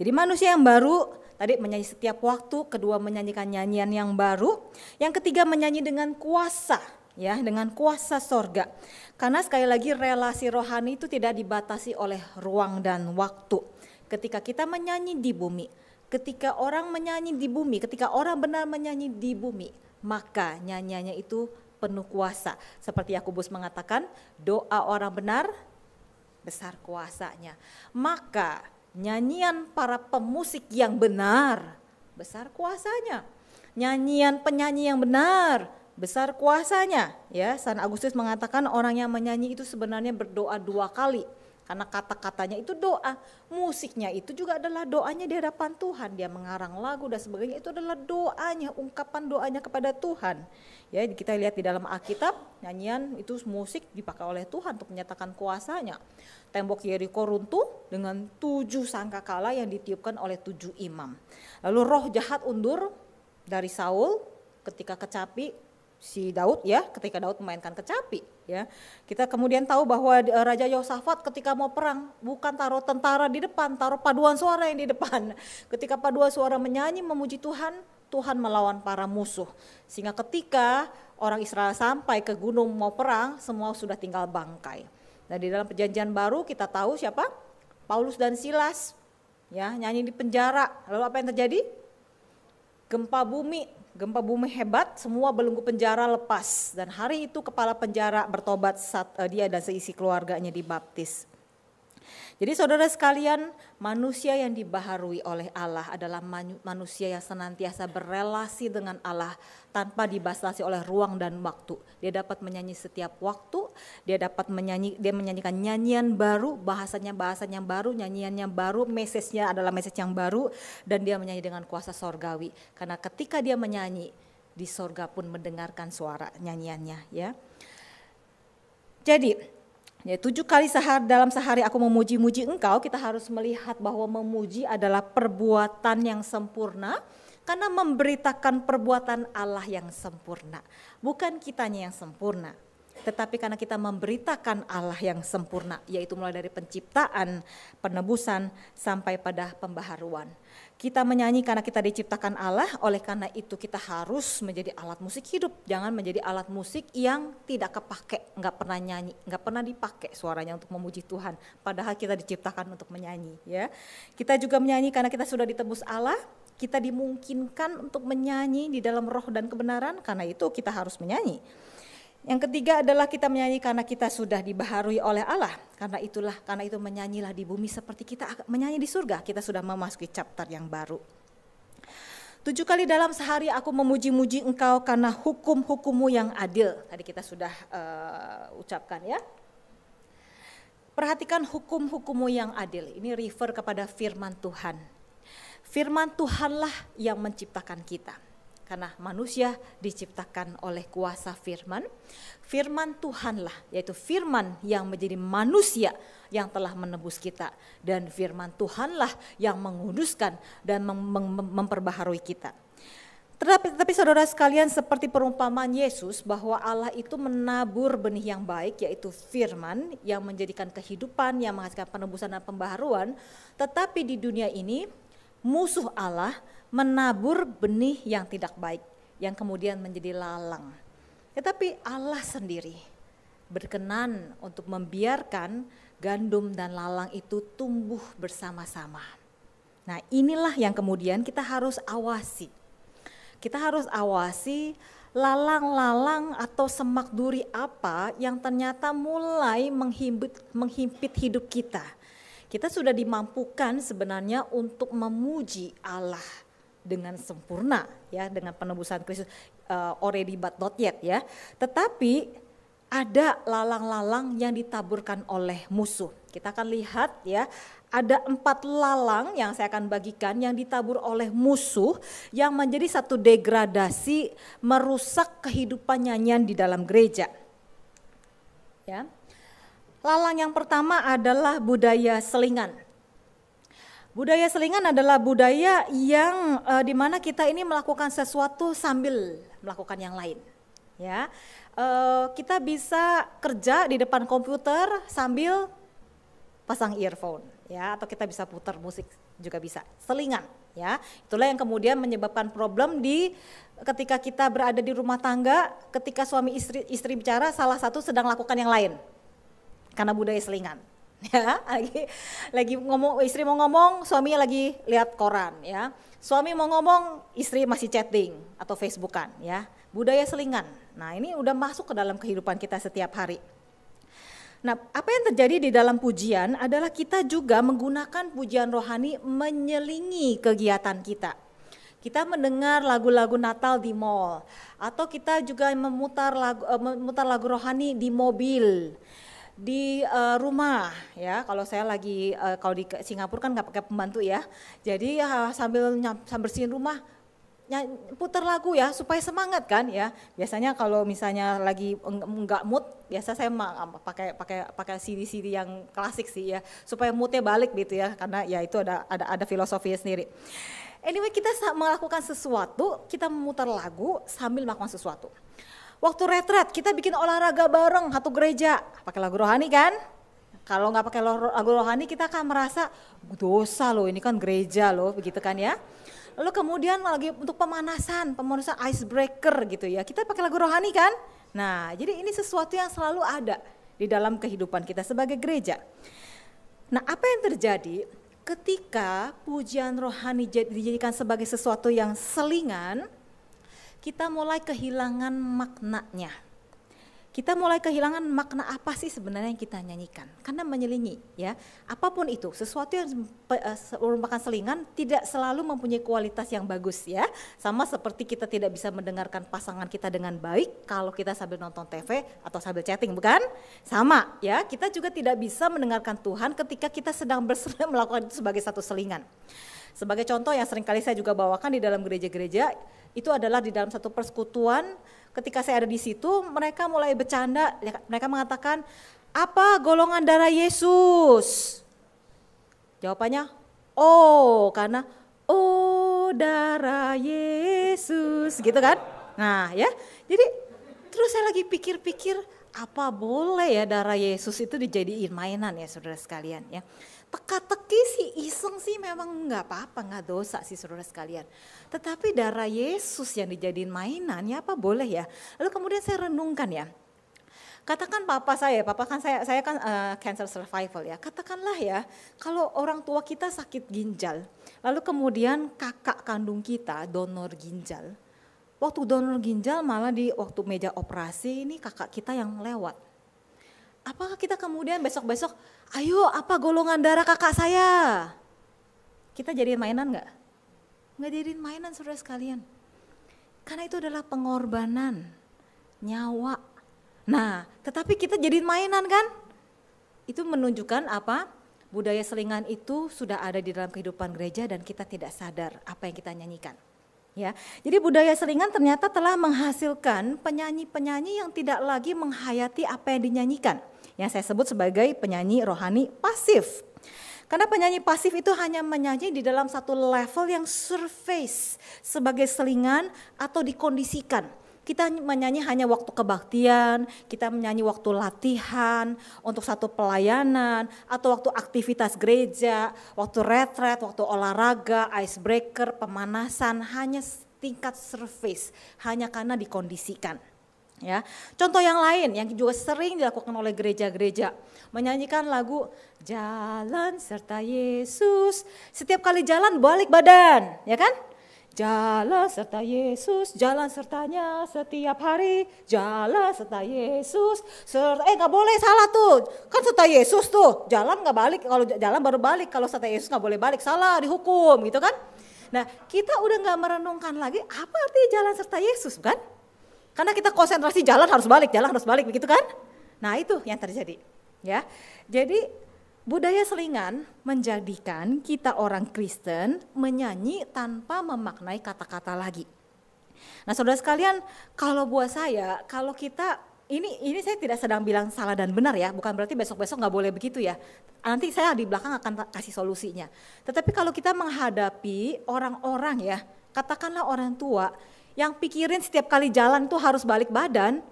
Jadi manusia yang baru tadi menyanyi setiap waktu, kedua menyanyikan nyanyian yang baru, yang ketiga menyanyi dengan kuasa ya dengan kuasa sorga. Karena sekali lagi relasi rohani itu tidak dibatasi oleh ruang dan waktu. Ketika kita menyanyi di bumi, ketika orang menyanyi di bumi, ketika orang benar menyanyi di bumi, maka nyanyiannya itu penuh kuasa. Seperti Yakobus mengatakan, doa orang benar besar kuasanya. Maka Nyanyian para pemusik yang benar, besar kuasanya. Nyanyian penyanyi yang benar, besar kuasanya. Ya, San Agustus mengatakan orang yang menyanyi itu sebenarnya berdoa dua kali. Karena kata-katanya itu doa, musiknya itu juga adalah doanya di hadapan Tuhan. Dia mengarang lagu dan sebagainya itu adalah doanya, ungkapan doanya kepada Tuhan. Ya, kita lihat di dalam Alkitab, nyanyian itu musik dipakai oleh Tuhan untuk menyatakan kuasanya. Tembok Yeriko runtuh dengan tujuh sangkakala yang ditiupkan oleh tujuh imam. Lalu roh jahat undur dari Saul ketika kecapi si Daud ya ketika Daud memainkan kecapi ya kita kemudian tahu bahwa e, Raja Yosafat ketika mau perang bukan taruh tentara di depan taruh paduan suara yang di depan ketika paduan suara menyanyi memuji Tuhan Tuhan melawan para musuh sehingga ketika orang Israel sampai ke gunung mau perang semua sudah tinggal bangkai nah di dalam perjanjian baru kita tahu siapa Paulus dan Silas ya nyanyi di penjara lalu apa yang terjadi gempa bumi Gempa bumi hebat, semua belenggu penjara lepas dan hari itu kepala penjara bertobat saat eh, dia dan seisi keluarganya dibaptis. Jadi saudara sekalian, manusia yang dibaharui oleh Allah adalah manusia yang senantiasa berelasi dengan Allah tanpa dibatasi oleh ruang dan waktu. Dia dapat menyanyi setiap waktu, dia dapat menyanyi dia menyanyikan nyanyian baru, bahasanya yang baru, nyanyiannya baru, message-nya adalah message yang baru dan dia menyanyi dengan kuasa sorgawi. Karena ketika dia menyanyi, di sorga pun mendengarkan suara nyanyiannya ya. Jadi Ya, tujuh kali sehari, dalam sehari aku memuji-muji engkau, kita harus melihat bahwa memuji adalah perbuatan yang sempurna, karena memberitakan perbuatan Allah yang sempurna, bukan kitanya yang sempurna. Tetapi karena kita memberitakan Allah yang sempurna, yaitu mulai dari penciptaan, penebusan, sampai pada pembaharuan. Kita menyanyi karena kita diciptakan Allah, oleh karena itu kita harus menjadi alat musik hidup. Jangan menjadi alat musik yang tidak kepake, nggak pernah nyanyi, nggak pernah dipakai suaranya untuk memuji Tuhan. Padahal kita diciptakan untuk menyanyi. ya. Kita juga menyanyi karena kita sudah ditebus Allah, kita dimungkinkan untuk menyanyi di dalam roh dan kebenaran, karena itu kita harus menyanyi. Yang ketiga adalah kita menyanyi karena kita sudah dibaharui oleh Allah. Karena itulah, karena itu menyanyilah di bumi seperti kita menyanyi di surga. Kita sudah memasuki chapter yang baru. Tujuh kali dalam sehari aku memuji-muji engkau karena hukum-hukummu yang adil. Tadi kita sudah uh, ucapkan ya. Perhatikan hukum-hukummu yang adil. Ini refer kepada firman Tuhan. Firman Tuhanlah yang menciptakan kita karena manusia diciptakan oleh kuasa firman. Firman Tuhanlah yaitu firman yang menjadi manusia yang telah menebus kita dan firman Tuhanlah yang menguduskan dan mem mem memperbaharui kita. Tetapi, tetapi saudara sekalian seperti perumpamaan Yesus bahwa Allah itu menabur benih yang baik yaitu firman yang menjadikan kehidupan, yang menghasilkan penebusan dan pembaharuan. Tetapi di dunia ini musuh Allah menabur benih yang tidak baik, yang kemudian menjadi lalang. Tetapi Allah sendiri berkenan untuk membiarkan gandum dan lalang itu tumbuh bersama-sama. Nah, inilah yang kemudian kita harus awasi. Kita harus awasi lalang-lalang atau semak duri apa yang ternyata mulai menghimpit, menghimpit hidup kita. Kita sudah dimampukan sebenarnya untuk memuji Allah dengan sempurna ya dengan penebusan Kristus uh, already but not yet ya. Tetapi ada lalang-lalang yang ditaburkan oleh musuh. Kita akan lihat ya, ada empat lalang yang saya akan bagikan yang ditabur oleh musuh yang menjadi satu degradasi merusak kehidupan nyanyian di dalam gereja. Ya. Lalang yang pertama adalah budaya selingan. Budaya selingan adalah budaya yang eh, di mana kita ini melakukan sesuatu sambil melakukan yang lain. Ya, e, kita bisa kerja di depan komputer sambil pasang earphone, ya, atau kita bisa putar musik juga bisa selingan. Ya, itulah yang kemudian menyebabkan problem di ketika kita berada di rumah tangga, ketika suami istri istri bicara salah satu sedang lakukan yang lain karena budaya selingan ya lagi lagi ngomong istri mau ngomong suami lagi lihat koran ya suami mau ngomong istri masih chatting atau facebookan ya budaya selingan nah ini udah masuk ke dalam kehidupan kita setiap hari Nah, apa yang terjadi di dalam pujian adalah kita juga menggunakan pujian rohani menyelingi kegiatan kita. Kita mendengar lagu-lagu Natal di mall atau kita juga memutar lagu eh, memutar lagu rohani di mobil di uh, rumah ya kalau saya lagi uh, kalau di Singapura kan nggak pakai pembantu ya jadi uh, sambil sambil bersihin rumah putar lagu ya supaya semangat kan ya biasanya kalau misalnya lagi nggak mood biasa saya pakai pakai pakai CD CD yang klasik sih ya supaya moodnya balik gitu ya karena ya itu ada ada ada filosofinya sendiri anyway kita melakukan sesuatu kita memutar lagu sambil melakukan sesuatu Waktu retret kita bikin olahraga bareng satu gereja, pakai lagu rohani kan? Kalau nggak pakai lagu rohani kita akan merasa dosa loh, ini kan gereja loh, begitu kan ya? Lalu kemudian lagi untuk pemanasan, pemanasan icebreaker gitu ya, kita pakai lagu rohani kan? Nah, jadi ini sesuatu yang selalu ada di dalam kehidupan kita sebagai gereja. Nah, apa yang terjadi ketika pujian rohani dijadikan sebagai sesuatu yang selingan? kita mulai kehilangan maknanya. Kita mulai kehilangan makna apa sih sebenarnya yang kita nyanyikan? Karena menyelingi ya, apapun itu, sesuatu yang eh, merupakan selingan tidak selalu mempunyai kualitas yang bagus ya. Sama seperti kita tidak bisa mendengarkan pasangan kita dengan baik kalau kita sambil nonton TV atau sambil chatting, bukan? Sama ya, kita juga tidak bisa mendengarkan Tuhan ketika kita sedang berseru melakukan itu sebagai satu selingan. Sebagai contoh yang seringkali saya juga bawakan di dalam gereja-gereja, itu adalah di dalam satu persekutuan ketika saya ada di situ mereka mulai bercanda ya, mereka mengatakan apa golongan darah Yesus jawabannya oh karena oh darah Yesus gitu kan nah ya jadi terus saya lagi pikir-pikir apa boleh ya darah Yesus itu dijadiin mainan ya saudara sekalian ya teka-teki sih iseng sih memang nggak apa-apa nggak dosa sih saudara sekalian tetapi darah Yesus yang dijadiin mainan ya apa boleh ya lalu kemudian saya renungkan ya katakan papa saya papa kan saya saya kan uh, cancer survival ya katakanlah ya kalau orang tua kita sakit ginjal lalu kemudian kakak kandung kita donor ginjal waktu donor ginjal malah di waktu meja operasi ini kakak kita yang lewat apakah kita kemudian besok-besok, ayo apa golongan darah kakak saya? Kita jadiin mainan nggak? Nggak jadiin mainan saudara sekalian. Karena itu adalah pengorbanan, nyawa. Nah, tetapi kita jadiin mainan kan? Itu menunjukkan apa? Budaya selingan itu sudah ada di dalam kehidupan gereja dan kita tidak sadar apa yang kita nyanyikan. Ya, jadi budaya selingan ternyata telah menghasilkan penyanyi-penyanyi yang tidak lagi menghayati apa yang dinyanyikan yang saya sebut sebagai penyanyi rohani pasif. Karena penyanyi pasif itu hanya menyanyi di dalam satu level yang surface sebagai selingan atau dikondisikan. Kita menyanyi hanya waktu kebaktian, kita menyanyi waktu latihan, untuk satu pelayanan, atau waktu aktivitas gereja, waktu retret, waktu olahraga, icebreaker, pemanasan, hanya tingkat surface, hanya karena dikondisikan. Ya. Contoh yang lain yang juga sering dilakukan oleh gereja-gereja, menyanyikan lagu Jalan serta Yesus. Setiap kali jalan balik badan, ya kan? Jalan serta Yesus, jalan sertanya setiap hari. Jalan serta Yesus, serta eh nggak boleh salah tuh. Kan serta Yesus tuh, jalan nggak balik. Kalau jalan baru balik, kalau serta Yesus nggak boleh balik, salah dihukum gitu kan. Nah kita udah nggak merenungkan lagi apa arti jalan serta Yesus kan? Karena kita konsentrasi jalan harus balik, jalan harus balik begitu kan? Nah, itu yang terjadi. Ya. Jadi budaya selingan menjadikan kita orang Kristen menyanyi tanpa memaknai kata-kata lagi. Nah, Saudara sekalian, kalau buat saya, kalau kita ini ini saya tidak sedang bilang salah dan benar ya, bukan berarti besok-besok nggak boleh begitu ya. Nanti saya di belakang akan kasih solusinya. Tetapi kalau kita menghadapi orang-orang ya, katakanlah orang tua yang pikirin setiap kali jalan tuh harus balik badan,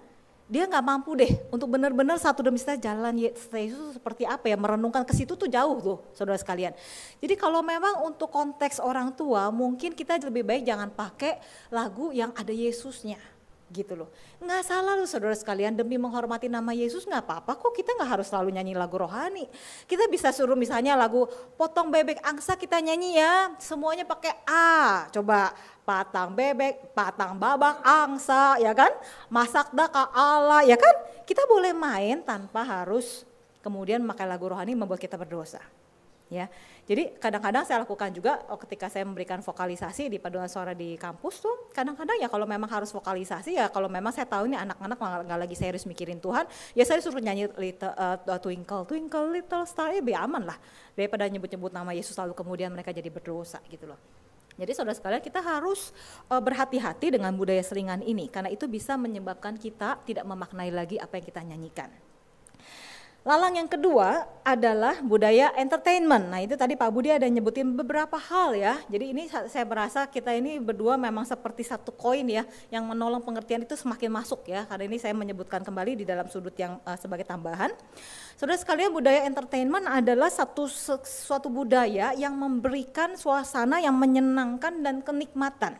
dia nggak mampu deh untuk benar-benar satu demi satu jalan Yesus ya, seperti apa ya merenungkan ke situ tuh jauh tuh saudara sekalian. Jadi kalau memang untuk konteks orang tua mungkin kita lebih baik jangan pakai lagu yang ada Yesusnya gitu loh. Nggak salah loh saudara sekalian demi menghormati nama Yesus nggak apa-apa kok kita nggak harus selalu nyanyi lagu rohani. Kita bisa suruh misalnya lagu potong bebek angsa kita nyanyi ya semuanya pakai A. Coba patang bebek, patang babak angsa ya kan. Masak daka Allah ya kan. Kita boleh main tanpa harus kemudian pakai lagu rohani membuat kita berdosa ya. Jadi kadang-kadang saya lakukan juga oh, ketika saya memberikan vokalisasi di paduan suara di kampus tuh kadang-kadang ya kalau memang harus vokalisasi ya kalau memang saya tahu ini anak-anak nggak lagi serius mikirin Tuhan ya saya suruh nyanyi little, uh, eh, eh, twinkle twinkle little star ya lebih aman lah daripada nyebut-nyebut nama Yesus lalu kemudian mereka jadi berdosa gitu loh. Jadi saudara sekalian kita harus uh, berhati-hati dengan budaya selingan ini karena itu bisa menyebabkan kita tidak memaknai lagi apa yang kita nyanyikan. Lalang yang kedua adalah budaya entertainment. Nah itu tadi Pak Budi ada nyebutin beberapa hal ya. Jadi ini saya merasa kita ini berdua memang seperti satu koin ya, yang menolong pengertian itu semakin masuk ya. Karena ini saya menyebutkan kembali di dalam sudut yang uh, sebagai tambahan. Sudah sekalian budaya entertainment adalah satu suatu budaya yang memberikan suasana yang menyenangkan dan kenikmatan.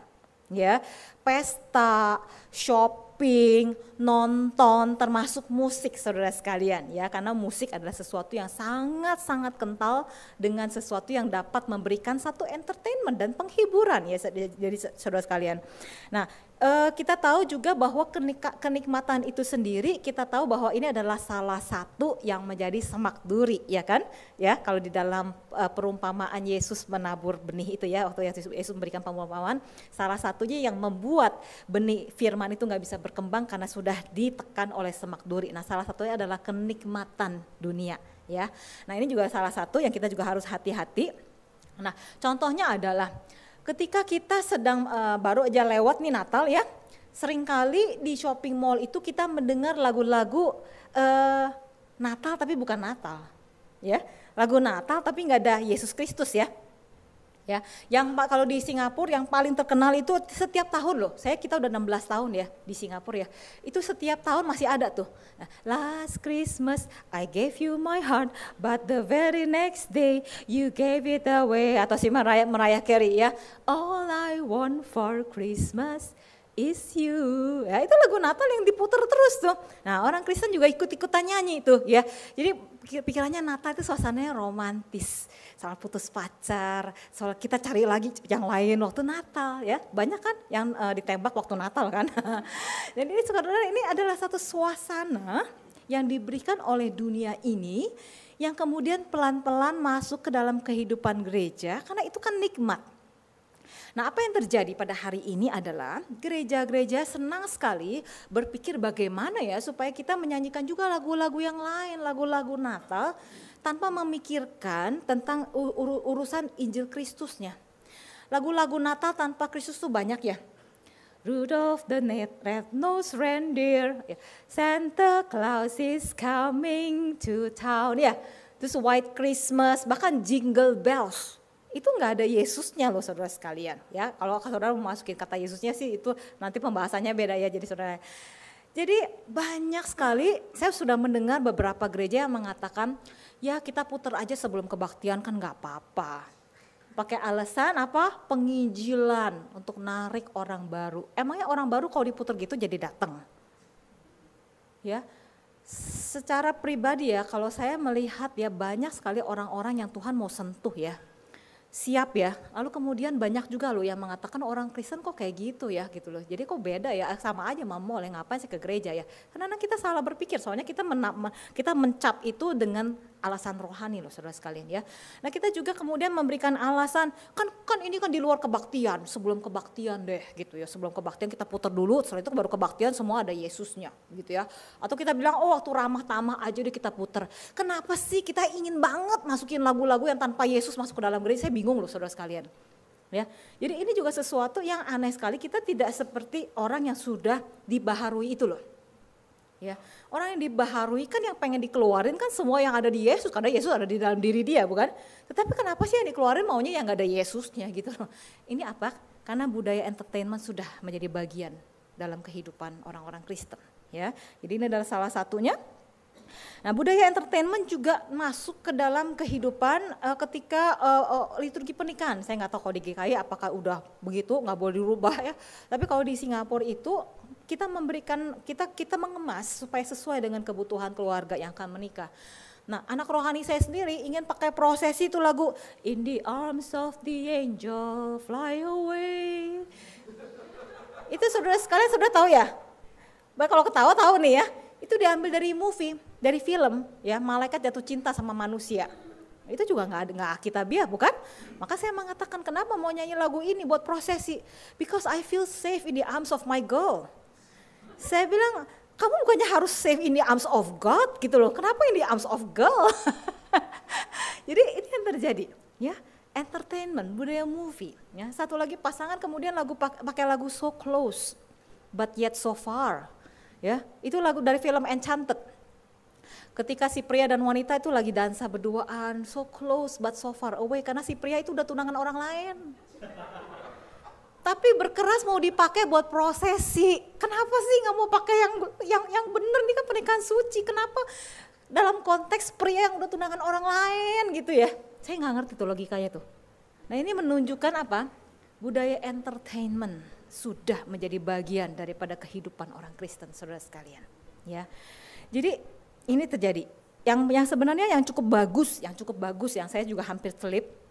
Ya, pesta, shopping shopping, nonton, termasuk musik saudara sekalian ya. Karena musik adalah sesuatu yang sangat-sangat kental dengan sesuatu yang dapat memberikan satu entertainment dan penghiburan ya jadi saudara sekalian. Nah Uh, kita tahu juga bahwa kenika, kenikmatan itu sendiri kita tahu bahwa ini adalah salah satu yang menjadi semak duri ya kan ya kalau di dalam uh, perumpamaan Yesus menabur benih itu ya waktu Yesus memberikan perumpamaan salah satunya yang membuat benih firman itu nggak bisa berkembang karena sudah ditekan oleh semak duri nah salah satunya adalah kenikmatan dunia ya nah ini juga salah satu yang kita juga harus hati-hati nah contohnya adalah ketika kita sedang uh, baru aja lewat nih Natal ya, seringkali di shopping mall itu kita mendengar lagu-lagu uh, Natal tapi bukan Natal, ya lagu Natal tapi nggak ada Yesus Kristus ya ya. Yang kalau di Singapura yang paling terkenal itu setiap tahun loh. Saya kita udah 16 tahun ya di Singapura ya. Itu setiap tahun masih ada tuh. Nah, last Christmas I gave you my heart, but the very next day you gave it away atau si merayak merayak Kerry ya. All I want for Christmas is you. Ya, itu lagu Natal yang diputar terus tuh. Nah, orang Kristen juga ikut-ikutan nyanyi tuh ya. Jadi pikirannya Natal itu suasananya romantis. Soal putus pacar, soal kita cari lagi yang lain waktu Natal ya. Banyak kan yang uh, ditembak waktu Natal kan. Dan ini saudara ini adalah satu suasana yang diberikan oleh dunia ini yang kemudian pelan-pelan masuk ke dalam kehidupan gereja karena itu kan nikmat Nah, apa yang terjadi pada hari ini adalah gereja-gereja senang sekali berpikir bagaimana ya supaya kita menyanyikan juga lagu-lagu yang lain, lagu-lagu Natal tanpa memikirkan tentang ur urusan Injil Kristusnya. Lagu-lagu Natal tanpa Kristus tuh banyak ya. Rudolph the Red-Nosed Reindeer, ya. Santa Claus is coming to town, ya. Yeah. Terus White Christmas, bahkan Jingle Bells itu nggak ada Yesusnya loh saudara sekalian ya kalau saudara memasukin kata Yesusnya sih itu nanti pembahasannya beda ya jadi saudara jadi banyak sekali saya sudah mendengar beberapa gereja yang mengatakan ya kita putar aja sebelum kebaktian kan nggak apa-apa pakai alasan apa penginjilan untuk narik orang baru emangnya orang baru kalau diputar gitu jadi datang ya secara pribadi ya kalau saya melihat ya banyak sekali orang-orang yang Tuhan mau sentuh ya siap ya. Lalu kemudian banyak juga loh yang mengatakan orang Kristen kok kayak gitu ya gitu loh. Jadi kok beda ya sama aja mama oleh ngapain sih ke gereja ya. Karena kita salah berpikir soalnya kita mena- kita mencap itu dengan alasan rohani loh saudara sekalian ya. Nah kita juga kemudian memberikan alasan kan kan ini kan di luar kebaktian sebelum kebaktian deh gitu ya sebelum kebaktian kita putar dulu setelah itu baru kebaktian semua ada Yesusnya gitu ya. Atau kita bilang oh waktu ramah tamah aja deh kita putar. Kenapa sih kita ingin banget masukin lagu-lagu yang tanpa Yesus masuk ke dalam gereja saya bingung loh saudara sekalian. Ya, jadi ini juga sesuatu yang aneh sekali kita tidak seperti orang yang sudah dibaharui itu loh ya orang yang dibaharui kan yang pengen dikeluarin kan semua yang ada di Yesus karena Yesus ada di dalam diri dia bukan tetapi kenapa sih yang dikeluarin maunya yang nggak ada Yesusnya gitu loh ini apa karena budaya entertainment sudah menjadi bagian dalam kehidupan orang-orang Kristen ya jadi ini adalah salah satunya Nah, budaya entertainment juga masuk ke dalam kehidupan uh, ketika uh, uh, liturgi pernikahan. Saya nggak tahu kalau di GKI apakah udah begitu, nggak boleh dirubah ya. Tapi kalau di Singapura itu kita memberikan kita kita mengemas supaya sesuai dengan kebutuhan keluarga yang akan menikah. Nah, anak rohani saya sendiri ingin pakai prosesi itu lagu In the Arms of the Angel Fly Away. Itu saudara sekalian sudah tahu ya? Baik kalau ketawa tahu nih ya. Itu diambil dari movie, dari film ya, malaikat jatuh cinta sama manusia. Itu juga nggak nggak biar bukan? Maka saya mengatakan kenapa mau nyanyi lagu ini buat prosesi? Because I feel safe in the arms of my girl. Saya bilang, kamu bukannya harus save ini arms of God gitu loh. Kenapa in the arms of girl? Jadi ini yang terjadi ya. Entertainment, budaya movie. Ya. Satu lagi pasangan kemudian lagu pakai lagu so close but yet so far. Ya, itu lagu dari film Enchanted. Ketika si pria dan wanita itu lagi dansa berduaan, so close but so far away karena si pria itu udah tunangan orang lain tapi berkeras mau dipakai buat prosesi. Kenapa sih nggak mau pakai yang yang yang bener nih kan pernikahan suci? Kenapa dalam konteks pria yang udah tunangan orang lain gitu ya? Saya nggak ngerti tuh logikanya tuh. Nah ini menunjukkan apa? Budaya entertainment sudah menjadi bagian daripada kehidupan orang Kristen, saudara sekalian. Ya, jadi ini terjadi. Yang yang sebenarnya yang cukup bagus, yang cukup bagus, yang saya juga hampir selip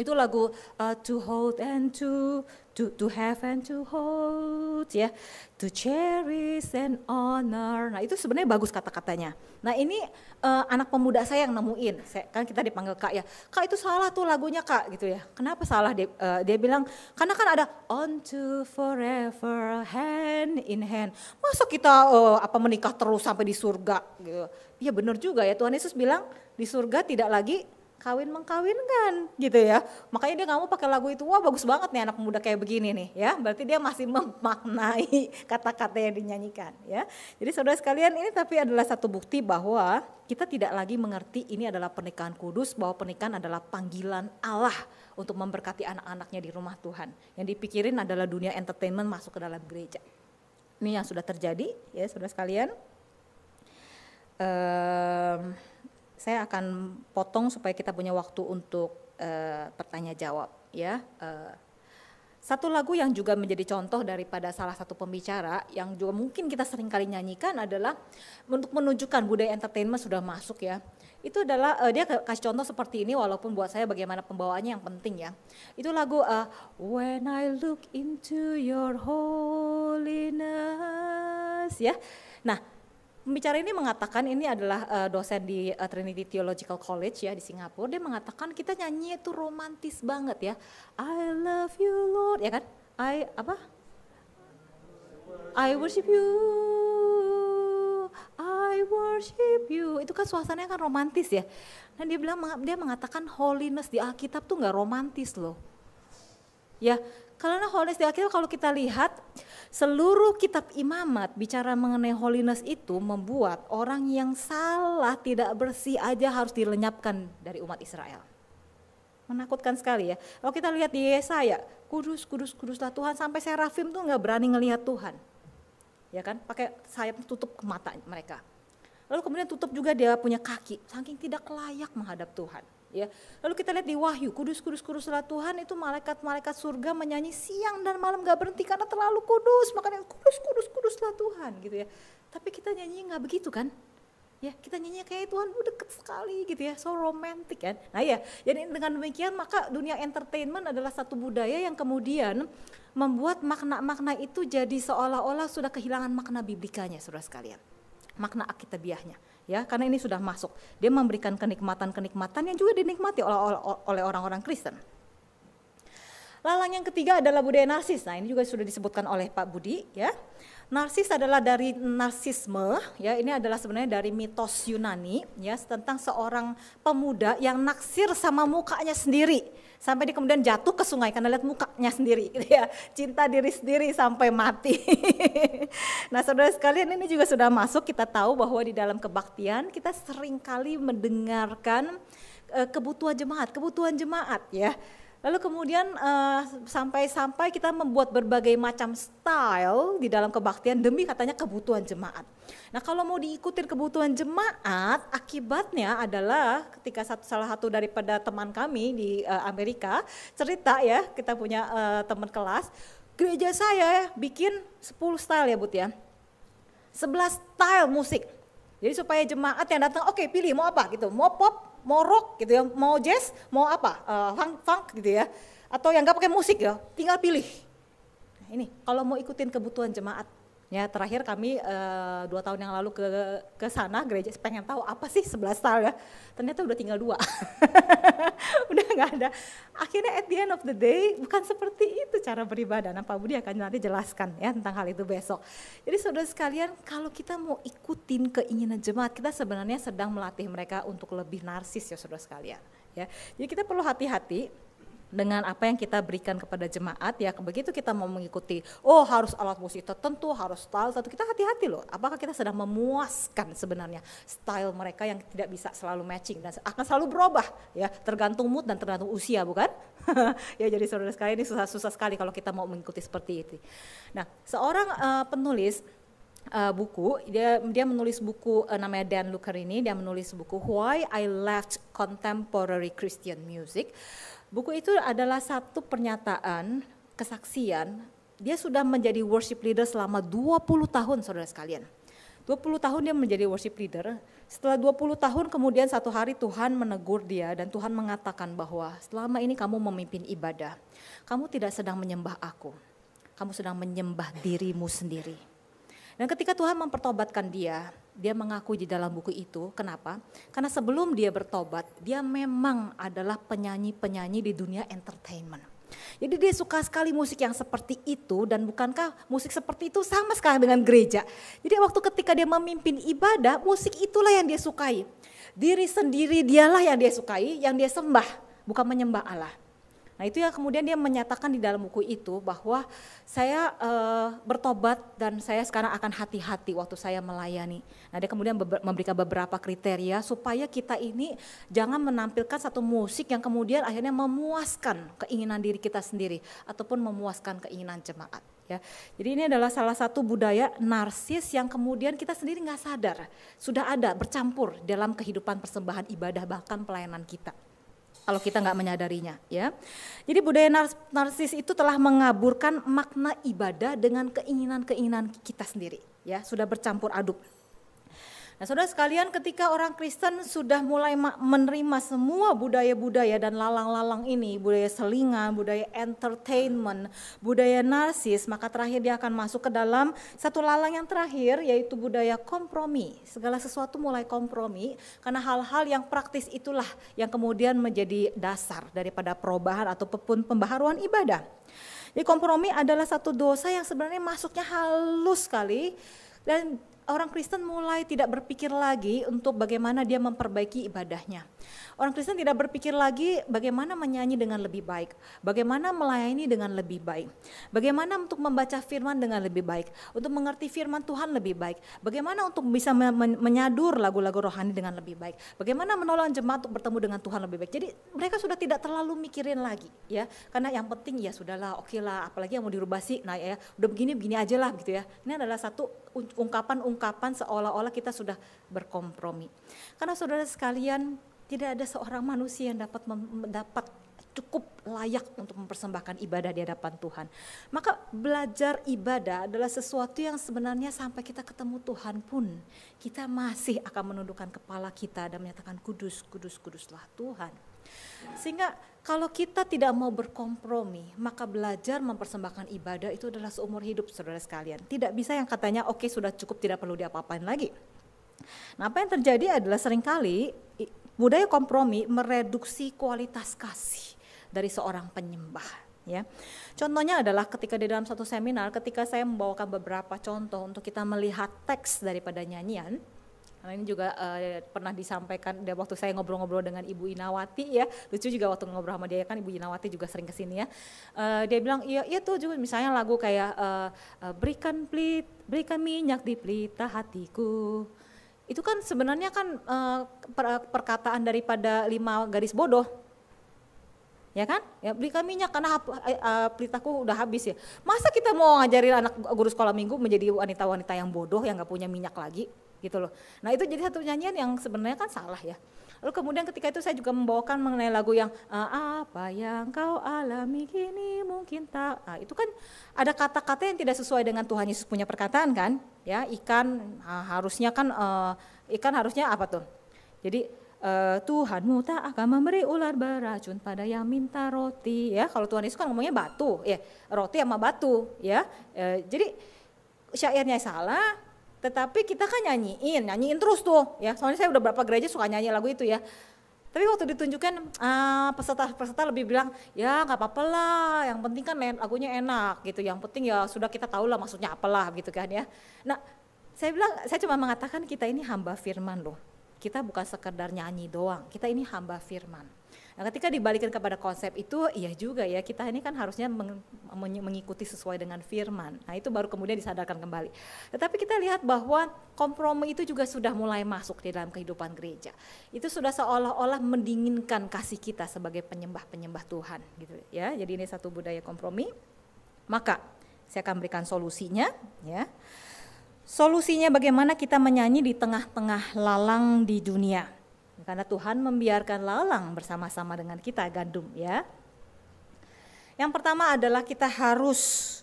itu lagu uh, to hold and to to, to have and to hold ya to cherish and honor nah itu sebenarnya bagus kata-katanya nah ini uh, anak pemuda saya yang nemuin saya, kan kita dipanggil kak ya kak itu salah tuh lagunya kak gitu ya kenapa salah dia, uh, dia bilang karena kan ada on to forever hand in hand masa kita uh, apa menikah terus sampai di surga gitu ya benar juga ya Tuhan Yesus bilang di surga tidak lagi kawin mengkawinkan gitu ya. Makanya dia nggak mau pakai lagu itu. Wah bagus banget nih anak muda kayak begini nih ya. Berarti dia masih memaknai kata-kata yang dinyanyikan ya. Jadi saudara sekalian ini tapi adalah satu bukti bahwa kita tidak lagi mengerti ini adalah pernikahan kudus bahwa pernikahan adalah panggilan Allah untuk memberkati anak-anaknya di rumah Tuhan. Yang dipikirin adalah dunia entertainment masuk ke dalam gereja. Ini yang sudah terjadi ya saudara sekalian. Um, saya akan potong supaya kita punya waktu untuk uh, eh, pertanya jawab ya. Uh, satu lagu yang juga menjadi contoh daripada salah satu pembicara yang juga mungkin kita sering kali nyanyikan adalah untuk menunjukkan budaya entertainment sudah masuk ya. Itu adalah uh, dia kasih contoh seperti ini walaupun buat saya bagaimana pembawaannya yang penting ya. Itu lagu uh, When I Look Into Your Holiness ya. Nah, Pembicara ini mengatakan ini adalah uh, dosen di uh, Trinity Theological College ya di Singapura. Dia mengatakan kita nyanyi itu romantis banget ya. I love you Lord ya kan? I apa? I worship you. I worship you. Itu kan suasananya kan romantis ya. Dan dia bilang dia mengatakan holiness di Alkitab tuh nggak romantis loh. Ya, karena holiness di Alkitab kalau kita lihat Seluruh kitab imamat bicara mengenai holiness itu membuat orang yang salah tidak bersih aja harus dilenyapkan dari umat Israel. Menakutkan sekali ya. Kalau kita lihat di Yesaya, kudus, kudus, kuduslah Tuhan sampai serafim tuh nggak berani ngelihat Tuhan. Ya kan, pakai sayap tutup ke mata mereka. Lalu kemudian tutup juga dia punya kaki, saking tidak layak menghadap Tuhan ya. Lalu kita lihat di Wahyu, kudus kudus kuduslah Tuhan itu malaikat-malaikat surga menyanyi siang dan malam gak berhenti karena terlalu kudus, makanya kudus kudus kuduslah Tuhan gitu ya. Tapi kita nyanyi nggak begitu kan? Ya, kita nyanyi kayak Tuhan udah deket sekali gitu ya, so romantic kan. Nah ya, jadi dengan demikian maka dunia entertainment adalah satu budaya yang kemudian membuat makna-makna itu jadi seolah-olah sudah kehilangan makna biblikanya saudara sekalian. Makna akitabiahnya ya karena ini sudah masuk. Dia memberikan kenikmatan-kenikmatan yang juga dinikmati oleh orang-orang Kristen. Lalang yang ketiga adalah budaya narsis. Nah, ini juga sudah disebutkan oleh Pak Budi ya. Narsis adalah dari narsisme ya. Ini adalah sebenarnya dari mitos Yunani ya tentang seorang pemuda yang naksir sama mukanya sendiri sampai dia kemudian jatuh ke sungai karena lihat mukanya sendiri gitu ya cinta diri sendiri sampai mati nah saudara sekalian ini juga sudah masuk kita tahu bahwa di dalam kebaktian kita sering kali mendengarkan eh, kebutuhan jemaat kebutuhan jemaat ya Lalu kemudian eh, sampai-sampai uh, kita membuat berbagai macam style di dalam kebaktian demi katanya kebutuhan jemaat. Nah kalau mau diikuti kebutuhan jemaat, akibatnya adalah ketika satu, salah satu daripada teman kami di uh, Amerika cerita ya, kita punya uh, teman kelas, gereja saya bikin 10 style ya but ya, 11 style musik. Jadi supaya jemaat yang datang, oke okay, pilih mau apa gitu, mau pop, mau rock gitu ya, mau jazz, mau apa, uh, funk funk gitu ya, atau yang nggak pakai musik ya, tinggal pilih. Nah, ini kalau mau ikutin kebutuhan jemaat Ya terakhir kami uh, dua tahun yang lalu ke ke sana gereja pengen tahu apa sih 11 tahun ya. Ternyata udah tinggal dua. udah nggak ada. Akhirnya at the end of the day bukan seperti itu cara beribadah. Nah Pak Budi akan nanti jelaskan ya tentang hal itu besok. Jadi saudara sekalian kalau kita mau ikutin keinginan jemaat kita sebenarnya sedang melatih mereka untuk lebih narsis ya saudara sekalian. Ya, jadi kita perlu hati-hati dengan apa yang kita berikan kepada jemaat ya begitu kita mau mengikuti oh harus alat musik tertentu harus style tertentu kita hati-hati loh apakah kita sedang memuaskan sebenarnya style mereka yang tidak bisa selalu matching dan akan selalu berubah ya tergantung mood dan tergantung usia bukan ya jadi saudara sekalian ini susah-susah sekali kalau kita mau mengikuti seperti itu nah seorang uh, penulis uh, buku dia dia menulis buku uh, namanya Dan Luker ini dia menulis buku Why I Left Contemporary Christian Music Buku itu adalah satu pernyataan, kesaksian, dia sudah menjadi worship leader selama 20 tahun saudara sekalian. 20 tahun dia menjadi worship leader. Setelah 20 tahun kemudian satu hari Tuhan menegur dia dan Tuhan mengatakan bahwa selama ini kamu memimpin ibadah. Kamu tidak sedang menyembah aku. Kamu sedang menyembah dirimu sendiri. Dan ketika Tuhan mempertobatkan dia, dia mengaku di dalam buku itu. Kenapa? Karena sebelum dia bertobat, dia memang adalah penyanyi-penyanyi di dunia entertainment. Jadi dia suka sekali musik yang seperti itu dan bukankah musik seperti itu sama sekali dengan gereja. Jadi waktu ketika dia memimpin ibadah, musik itulah yang dia sukai. Diri sendiri dialah yang dia sukai, yang dia sembah, bukan menyembah Allah. Nah itu yang kemudian dia menyatakan di dalam buku itu bahwa saya e, bertobat dan saya sekarang akan hati-hati waktu saya melayani. Nah dia kemudian memberikan beberapa kriteria supaya kita ini jangan menampilkan satu musik yang kemudian akhirnya memuaskan keinginan diri kita sendiri ataupun memuaskan keinginan jemaat. Ya. Jadi ini adalah salah satu budaya narsis yang kemudian kita sendiri nggak sadar sudah ada bercampur dalam kehidupan persembahan ibadah bahkan pelayanan kita kalau kita nggak menyadarinya ya. Jadi budaya narsis itu telah mengaburkan makna ibadah dengan keinginan-keinginan kita sendiri ya, sudah bercampur aduk. Nah, saudara sekalian, ketika orang Kristen sudah mulai menerima semua budaya-budaya dan lalang-lalang ini, budaya selingan, budaya entertainment, budaya narsis, maka terakhir dia akan masuk ke dalam satu lalang yang terakhir, yaitu budaya kompromi. Segala sesuatu mulai kompromi, karena hal-hal yang praktis itulah yang kemudian menjadi dasar daripada perubahan ataupun pembaharuan ibadah. Jadi kompromi adalah satu dosa yang sebenarnya masuknya halus sekali dan orang Kristen mulai tidak berpikir lagi untuk bagaimana dia memperbaiki ibadahnya. Orang Kristen tidak berpikir lagi bagaimana menyanyi dengan lebih baik, bagaimana melayani dengan lebih baik, bagaimana untuk membaca firman dengan lebih baik, untuk mengerti firman Tuhan lebih baik, bagaimana untuk bisa menyadur lagu-lagu rohani dengan lebih baik, bagaimana menolong jemaat untuk bertemu dengan Tuhan lebih baik. Jadi mereka sudah tidak terlalu mikirin lagi ya, karena yang penting ya sudahlah, oke okay lah, apalagi yang mau dirubah sih, nah ya udah begini begini aja lah gitu ya. Ini adalah satu ungkapan-ungkapan seolah-olah kita sudah berkompromi. Karena saudara sekalian, tidak ada seorang manusia yang dapat mendapat cukup layak untuk mempersembahkan ibadah di hadapan Tuhan. Maka belajar ibadah adalah sesuatu yang sebenarnya sampai kita ketemu Tuhan pun kita masih akan menundukkan kepala kita dan menyatakan kudus, kudus, kuduslah Tuhan. Sehingga kalau kita tidak mau berkompromi, maka belajar mempersembahkan ibadah itu adalah seumur hidup saudara sekalian. Tidak bisa yang katanya oke okay, sudah cukup tidak perlu diapa-apain lagi. Nah apa yang terjadi adalah seringkali Budaya kompromi mereduksi kualitas kasih dari seorang penyembah ya. Contohnya adalah ketika di dalam satu seminar ketika saya membawakan beberapa contoh untuk kita melihat teks daripada nyanyian karena ini juga uh, pernah disampaikan Dia waktu saya ngobrol-ngobrol dengan Ibu Inawati ya. Lucu juga waktu ngobrol sama dia kan Ibu Inawati juga sering kesini ya. Uh, dia bilang iya iya tuh juga misalnya lagu kayak uh, berikan pelit berikan minyak di pelita hatiku itu kan sebenarnya kan uh, per, perkataan daripada lima garis bodoh ya kan ya belikan minyak karena uh, pelitaku udah habis ya masa kita mau ngajarin anak guru sekolah minggu menjadi wanita-wanita yang bodoh yang nggak punya minyak lagi gitu loh nah itu jadi satu nyanyian yang sebenarnya kan salah ya Lalu kemudian ketika itu saya juga membawakan mengenai lagu yang eh, apa yang kau alami kini mungkin tak. Nah, itu kan ada kata-kata yang tidak sesuai dengan Tuhan Yesus punya perkataan kan? Ya, ikan ah, harusnya kan eh, ikan harusnya apa tuh? Jadi eh, Tuhanmu tak akan memberi ular beracun pada yang minta roti ya kalau Tuhan Yesus kan ngomongnya batu ya roti sama batu ya jadi syairnya salah tetapi kita kan nyanyiin, nyanyiin terus tuh ya. Soalnya saya udah berapa gereja suka nyanyi lagu itu ya. Tapi waktu ditunjukkan peserta ah, peserta-peserta lebih bilang, ya nggak apa-apa lah, yang penting kan lagunya enak gitu, yang penting ya sudah kita tahu lah maksudnya apalah gitu kan ya. Nah saya bilang, saya cuma mengatakan kita ini hamba firman loh, kita bukan sekedar nyanyi doang, kita ini hamba firman. Nah, ketika dibalikin kepada konsep itu, iya juga ya, kita ini kan harusnya meng, mengikuti sesuai dengan firman. Nah, itu baru kemudian disadarkan kembali. Tetapi kita lihat bahwa kompromi itu juga sudah mulai masuk di dalam kehidupan gereja. Itu sudah seolah-olah mendinginkan kasih kita sebagai penyembah-penyembah Tuhan gitu ya. Jadi ini satu budaya kompromi. Maka saya akan berikan solusinya ya. Solusinya bagaimana kita menyanyi di tengah-tengah lalang di dunia. Karena Tuhan membiarkan lalang bersama-sama dengan kita gandum ya. Yang pertama adalah kita harus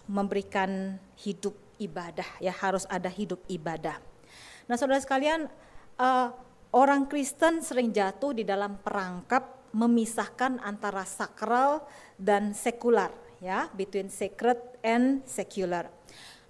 memberikan hidup ibadah ya harus ada hidup ibadah. Nah saudara sekalian uh, orang Kristen sering jatuh di dalam perangkap memisahkan antara sakral dan sekular ya between sacred and secular.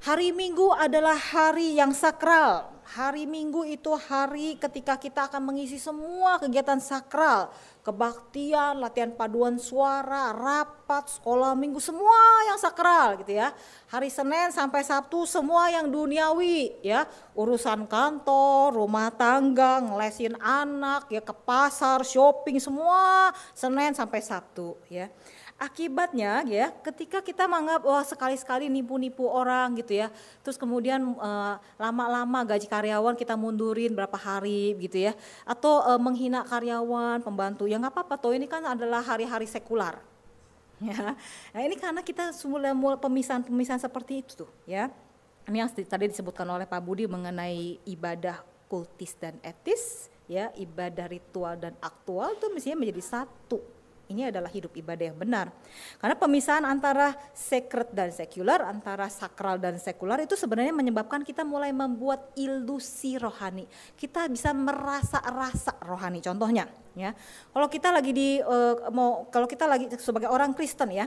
Hari Minggu adalah hari yang sakral hari Minggu itu hari ketika kita akan mengisi semua kegiatan sakral, kebaktian, latihan paduan suara, rapat, sekolah Minggu, semua yang sakral gitu ya. Hari Senin sampai Sabtu semua yang duniawi ya, urusan kantor, rumah tangga, ngelesin anak, ya ke pasar, shopping semua Senin sampai Sabtu ya. Akibatnya ya, ketika kita menganggap wah sekali-sekali nipu-nipu orang gitu ya, terus kemudian uh, lama-lama gaji karyawan kita mundurin berapa hari gitu ya, atau uh, menghina karyawan, pembantu, ya nggak apa-apa, toh ini kan adalah hari-hari sekular. Ya. Nah ini karena kita semula pemisahan-pemisahan seperti itu tuh ya. Ini yang tadi disebutkan oleh Pak Budi mengenai ibadah kultis dan etis, ya ibadah ritual dan aktual itu mestinya menjadi satu ini adalah hidup ibadah yang benar. Karena pemisahan antara sacred dan sekular, antara sakral dan sekular itu sebenarnya menyebabkan kita mulai membuat ilusi rohani. Kita bisa merasa rasa rohani contohnya ya. Kalau kita lagi di uh, mau kalau kita lagi sebagai orang Kristen ya,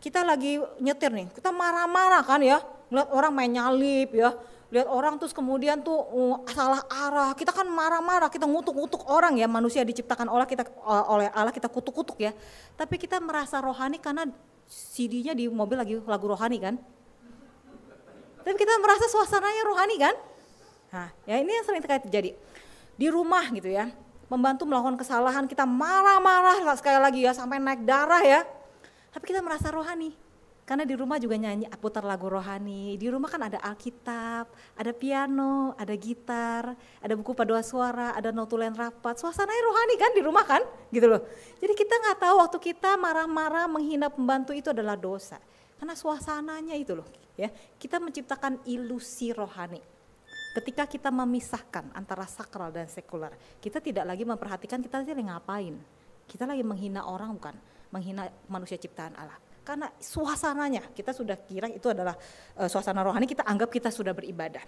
kita lagi nyetir nih, kita marah-marah kan ya, ngeliat orang main nyalip ya, lihat orang terus kemudian tuh uh, salah arah kita kan marah-marah kita ngutuk-ngutuk orang ya manusia diciptakan oleh kita eh, oleh Allah kita kutuk-kutuk ya tapi kita merasa rohani karena CD-nya di mobil lagi lagu rohani kan tapi kita merasa suasananya rohani kan nah ya ini yang sering terjadi di rumah gitu ya membantu melakukan kesalahan kita marah-marah sekali lagi ya sampai naik darah ya tapi kita merasa rohani karena di rumah juga nyanyi ah, putar lagu rohani di rumah kan ada Alkitab ada piano ada gitar ada buku paduan suara ada notulen rapat suasananya rohani kan di rumah kan gitu loh jadi kita nggak tahu waktu kita marah-marah menghina pembantu itu adalah dosa karena suasananya itu loh ya kita menciptakan ilusi rohani ketika kita memisahkan antara sakral dan sekuler kita tidak lagi memperhatikan kita lagi ngapain kita lagi menghina orang bukan menghina manusia ciptaan Allah karena suasananya kita sudah kira itu adalah eh, suasana rohani kita anggap kita sudah beribadah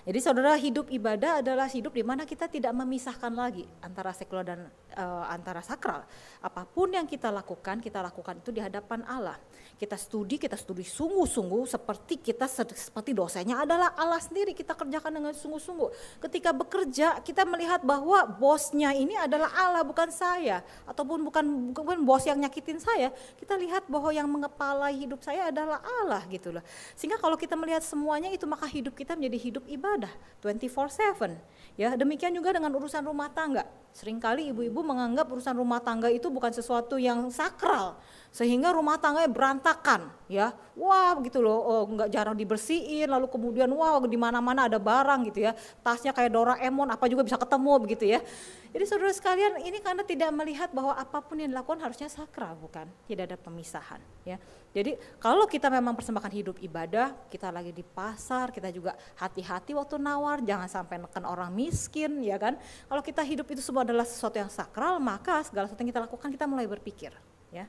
jadi saudara hidup ibadah adalah hidup di mana kita tidak memisahkan lagi antara sekuler dan e, antara sakral. Apapun yang kita lakukan, kita lakukan itu di hadapan Allah. Kita studi, kita studi sungguh-sungguh seperti kita seperti dosennya adalah Allah sendiri. Kita kerjakan dengan sungguh-sungguh. Ketika bekerja, kita melihat bahwa bosnya ini adalah Allah bukan saya ataupun bukan bukan bos yang nyakitin saya. Kita lihat bahwa yang mengepalai hidup saya adalah Allah gitu loh. Sehingga kalau kita melihat semuanya itu maka hidup kita menjadi hidup ibadah ibadah 24/7. Ya, demikian juga dengan urusan rumah tangga. Seringkali ibu-ibu menganggap urusan rumah tangga itu bukan sesuatu yang sakral, sehingga rumah tangganya berantakan ya wah gitu loh oh, jarang dibersihin lalu kemudian wah di mana mana ada barang gitu ya tasnya kayak Doraemon apa juga bisa ketemu begitu ya jadi saudara sekalian ini karena tidak melihat bahwa apapun yang dilakukan harusnya sakral bukan tidak ada pemisahan ya jadi kalau kita memang persembahkan hidup ibadah kita lagi di pasar kita juga hati-hati waktu nawar jangan sampai neken orang miskin ya kan kalau kita hidup itu semua adalah sesuatu yang sakral maka segala sesuatu yang kita lakukan kita mulai berpikir ya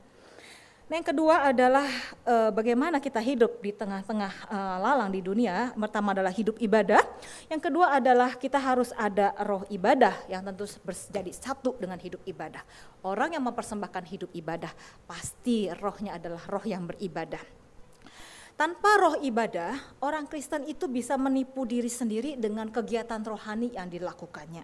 Nah, yang kedua adalah e, bagaimana kita hidup di tengah-tengah e, lalang di dunia. Pertama adalah hidup ibadah. Yang kedua adalah kita harus ada roh ibadah yang tentu menjadi satu dengan hidup ibadah. Orang yang mempersembahkan hidup ibadah pasti rohnya adalah roh yang beribadah. Tanpa roh ibadah, orang Kristen itu bisa menipu diri sendiri dengan kegiatan rohani yang dilakukannya.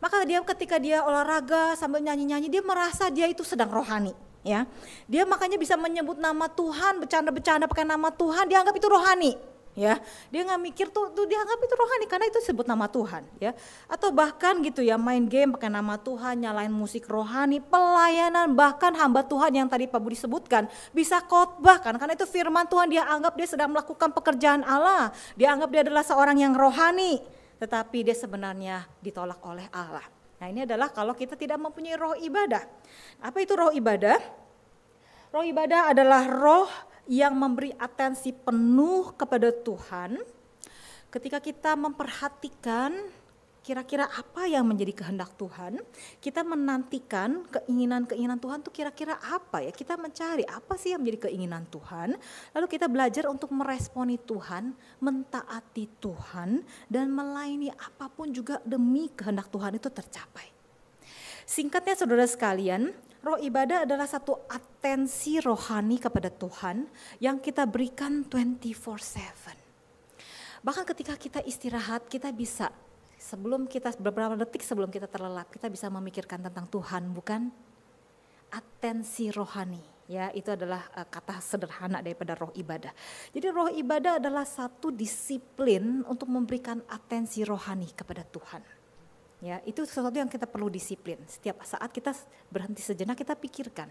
Maka dia ketika dia olahraga sambil nyanyi-nyanyi, dia merasa dia itu sedang rohani ya. Dia makanya bisa menyebut nama Tuhan, bercanda-bercanda pakai nama Tuhan, dianggap itu rohani ya dia nggak mikir tuh tuh dianggap itu rohani karena itu sebut nama Tuhan ya atau bahkan gitu ya main game pakai nama Tuhan nyalain musik rohani pelayanan bahkan hamba Tuhan yang tadi Pak Budi sebutkan bisa khotbah kan karena itu firman Tuhan dia anggap dia sedang melakukan pekerjaan Allah dia anggap dia adalah seorang yang rohani tetapi dia sebenarnya ditolak oleh Allah Nah ini adalah kalau kita tidak mempunyai roh ibadah. Apa itu roh ibadah? Roh ibadah adalah roh yang memberi atensi penuh kepada Tuhan ketika kita memperhatikan kira-kira apa yang menjadi kehendak Tuhan, kita menantikan keinginan-keinginan Tuhan itu kira-kira apa ya, kita mencari apa sih yang menjadi keinginan Tuhan, lalu kita belajar untuk meresponi Tuhan, mentaati Tuhan, dan melayani apapun juga demi kehendak Tuhan itu tercapai. Singkatnya saudara sekalian, roh ibadah adalah satu atensi rohani kepada Tuhan yang kita berikan 24/7. Bahkan ketika kita istirahat, kita bisa sebelum kita beberapa detik sebelum kita terlelap kita bisa memikirkan tentang Tuhan bukan atensi rohani ya itu adalah uh, kata sederhana daripada roh ibadah. Jadi roh ibadah adalah satu disiplin untuk memberikan atensi rohani kepada Tuhan. Ya, itu sesuatu yang kita perlu disiplin. Setiap saat kita berhenti sejenak kita pikirkan,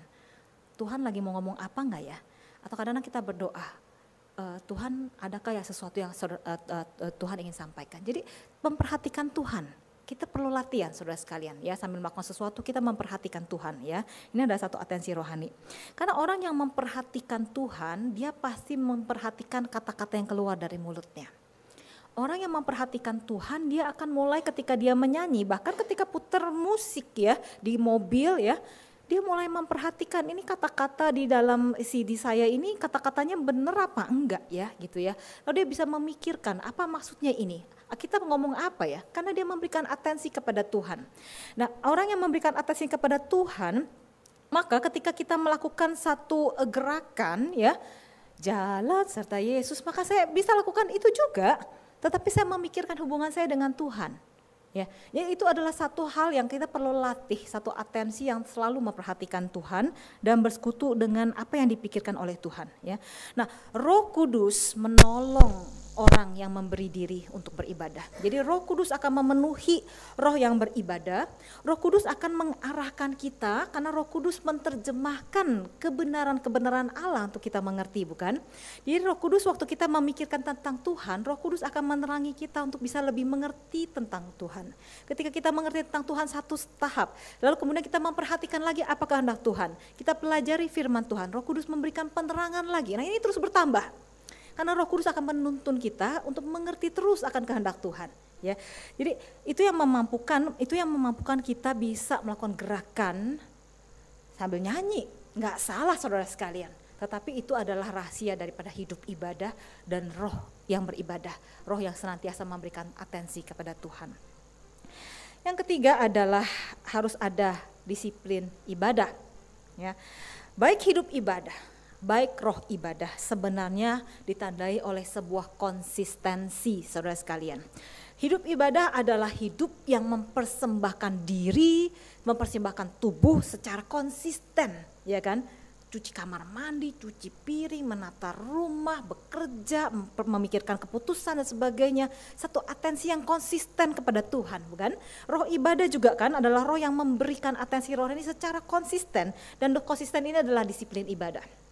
Tuhan lagi mau ngomong apa enggak ya? Atau kadang-kadang kita berdoa, Eh, Tuhan adakah ya sesuatu yang uh, Tuhan ingin sampaikan. Jadi memperhatikan Tuhan. Kita perlu latihan saudara sekalian ya sambil melakukan sesuatu kita memperhatikan Tuhan ya. Ini ada satu atensi rohani. Karena orang yang memperhatikan Tuhan dia pasti memperhatikan kata-kata yang keluar dari mulutnya orang yang memperhatikan Tuhan dia akan mulai ketika dia menyanyi bahkan ketika putar musik ya di mobil ya dia mulai memperhatikan ini kata-kata di dalam CD saya ini kata-katanya bener apa enggak ya gitu ya. Lalu dia bisa memikirkan apa maksudnya ini. Kita ngomong apa ya? Karena dia memberikan atensi kepada Tuhan. Nah, orang yang memberikan atensi kepada Tuhan, maka ketika kita melakukan satu e, gerakan ya, jalan serta Yesus, maka saya bisa lakukan itu juga, tetapi saya memikirkan hubungan saya dengan Tuhan Ya, ya itu adalah satu hal yang kita perlu latih, satu atensi yang selalu memperhatikan Tuhan dan bersekutu dengan apa yang dipikirkan oleh Tuhan. Ya, nah Roh Kudus menolong orang yang memberi diri untuk beribadah. Jadi Roh Kudus akan memenuhi roh yang beribadah. Roh Kudus akan mengarahkan kita karena Roh Kudus menerjemahkan kebenaran-kebenaran Allah untuk kita mengerti, bukan? Jadi Roh Kudus waktu kita memikirkan tentang Tuhan, Roh Kudus akan menerangi kita untuk bisa lebih mengerti tentang Tuhan. Ketika kita mengerti tentang Tuhan satu tahap, lalu kemudian kita memperhatikan lagi apakah hendak Tuhan. Kita pelajari firman Tuhan, Roh Kudus memberikan penerangan lagi. Nah, ini terus bertambah karena Roh Kudus akan menuntun kita untuk mengerti terus akan kehendak Tuhan ya. Jadi itu yang memampukan itu yang memampukan kita bisa melakukan gerakan sambil nyanyi. Nggak salah saudara sekalian. Tetapi itu adalah rahasia daripada hidup ibadah dan roh yang beribadah, roh yang senantiasa memberikan atensi kepada Tuhan. Yang ketiga adalah harus ada disiplin ibadah. Ya. Baik hidup ibadah baik roh ibadah sebenarnya ditandai oleh sebuah konsistensi saudara sekalian. Hidup ibadah adalah hidup yang mempersembahkan diri, mempersembahkan tubuh secara konsisten, ya kan? Cuci kamar mandi, cuci piring, menata rumah, bekerja, memikirkan keputusan dan sebagainya. Satu atensi yang konsisten kepada Tuhan, bukan? Roh ibadah juga kan adalah roh yang memberikan atensi roh ini secara konsisten dan konsisten ini adalah disiplin ibadah.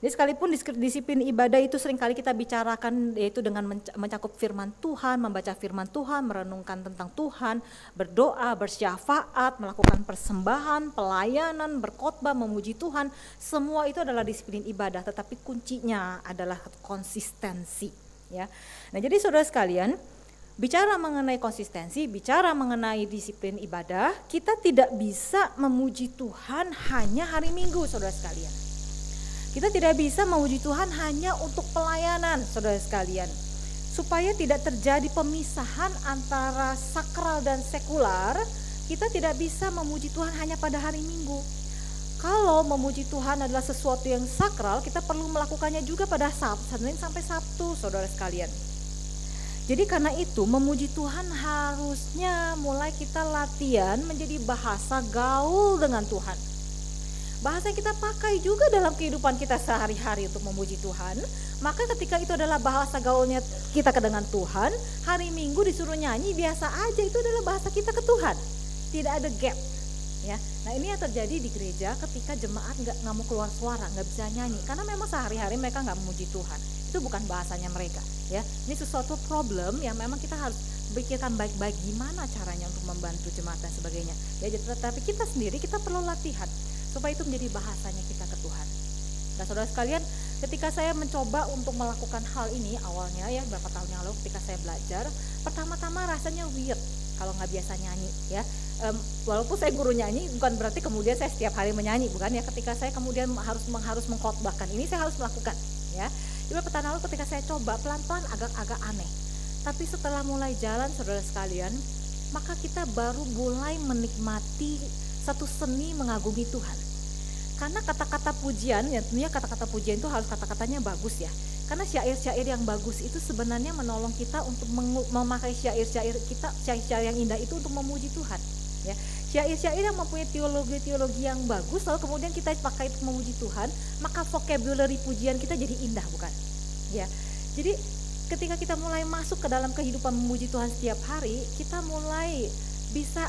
Jadi sekalipun disiplin ibadah itu seringkali kita bicarakan yaitu dengan mencakup firman Tuhan, membaca firman Tuhan, merenungkan tentang Tuhan, berdoa, bersyafaat, melakukan persembahan, pelayanan, berkhotbah, memuji Tuhan, semua itu adalah disiplin ibadah, tetapi kuncinya adalah konsistensi, ya. Nah, jadi Saudara sekalian, bicara mengenai konsistensi, bicara mengenai disiplin ibadah, kita tidak bisa memuji Tuhan hanya hari Minggu, saudara sekalian. Kita tidak bisa memuji Tuhan hanya untuk pelayanan, saudara sekalian. Supaya tidak terjadi pemisahan antara sakral dan sekular, kita tidak bisa memuji Tuhan hanya pada hari Minggu. Kalau memuji Tuhan adalah sesuatu yang sakral, kita perlu melakukannya juga pada Sabtu, Senin sampai Sabtu, saudara sekalian. Jadi karena itu memuji Tuhan harusnya mulai kita latihan menjadi bahasa gaul dengan Tuhan bahasa yang kita pakai juga dalam kehidupan kita sehari-hari untuk memuji Tuhan. Maka ketika itu adalah bahasa gaulnya kita ke dengan Tuhan, hari Minggu disuruh nyanyi biasa aja itu adalah bahasa kita ke Tuhan. Tidak ada gap. Ya, nah ini yang terjadi di gereja ketika jemaat nggak nggak mau keluar suara, nggak bisa nyanyi, karena memang sehari-hari mereka nggak memuji Tuhan. Itu bukan bahasanya mereka. Ya, ini sesuatu problem yang memang kita harus pikirkan baik-baik gimana caranya untuk membantu jemaat dan sebagainya. Ya, tetapi kita sendiri kita perlu latihan. Supaya itu menjadi bahasanya kita ke Tuhan. Nah saudara sekalian, ketika saya mencoba untuk melakukan hal ini awalnya ya beberapa tahun yang lalu ketika saya belajar, pertama-tama rasanya weird kalau nggak biasa nyanyi ya. Um, walaupun saya guru nyanyi bukan berarti kemudian saya setiap hari menyanyi bukan ya ketika saya kemudian harus harus mengkhotbahkan ini saya harus melakukan ya Jadi pertama lalu ketika saya coba pelan-pelan agak-agak aneh. Tapi setelah mulai jalan saudara sekalian, maka kita baru mulai menikmati satu seni mengagumi Tuhan. Karena kata-kata pujian, ya tentunya kata-kata pujian itu harus kata-katanya bagus ya. Karena syair-syair yang bagus itu sebenarnya menolong kita untuk memakai syair-syair kita, syair-syair yang indah itu untuk memuji Tuhan. Ya, syair-syair yang mempunyai teologi-teologi yang bagus, lalu kemudian kita pakai untuk memuji Tuhan, maka vocabulary pujian kita jadi indah, bukan? Ya, jadi ketika kita mulai masuk ke dalam kehidupan memuji Tuhan setiap hari, kita mulai bisa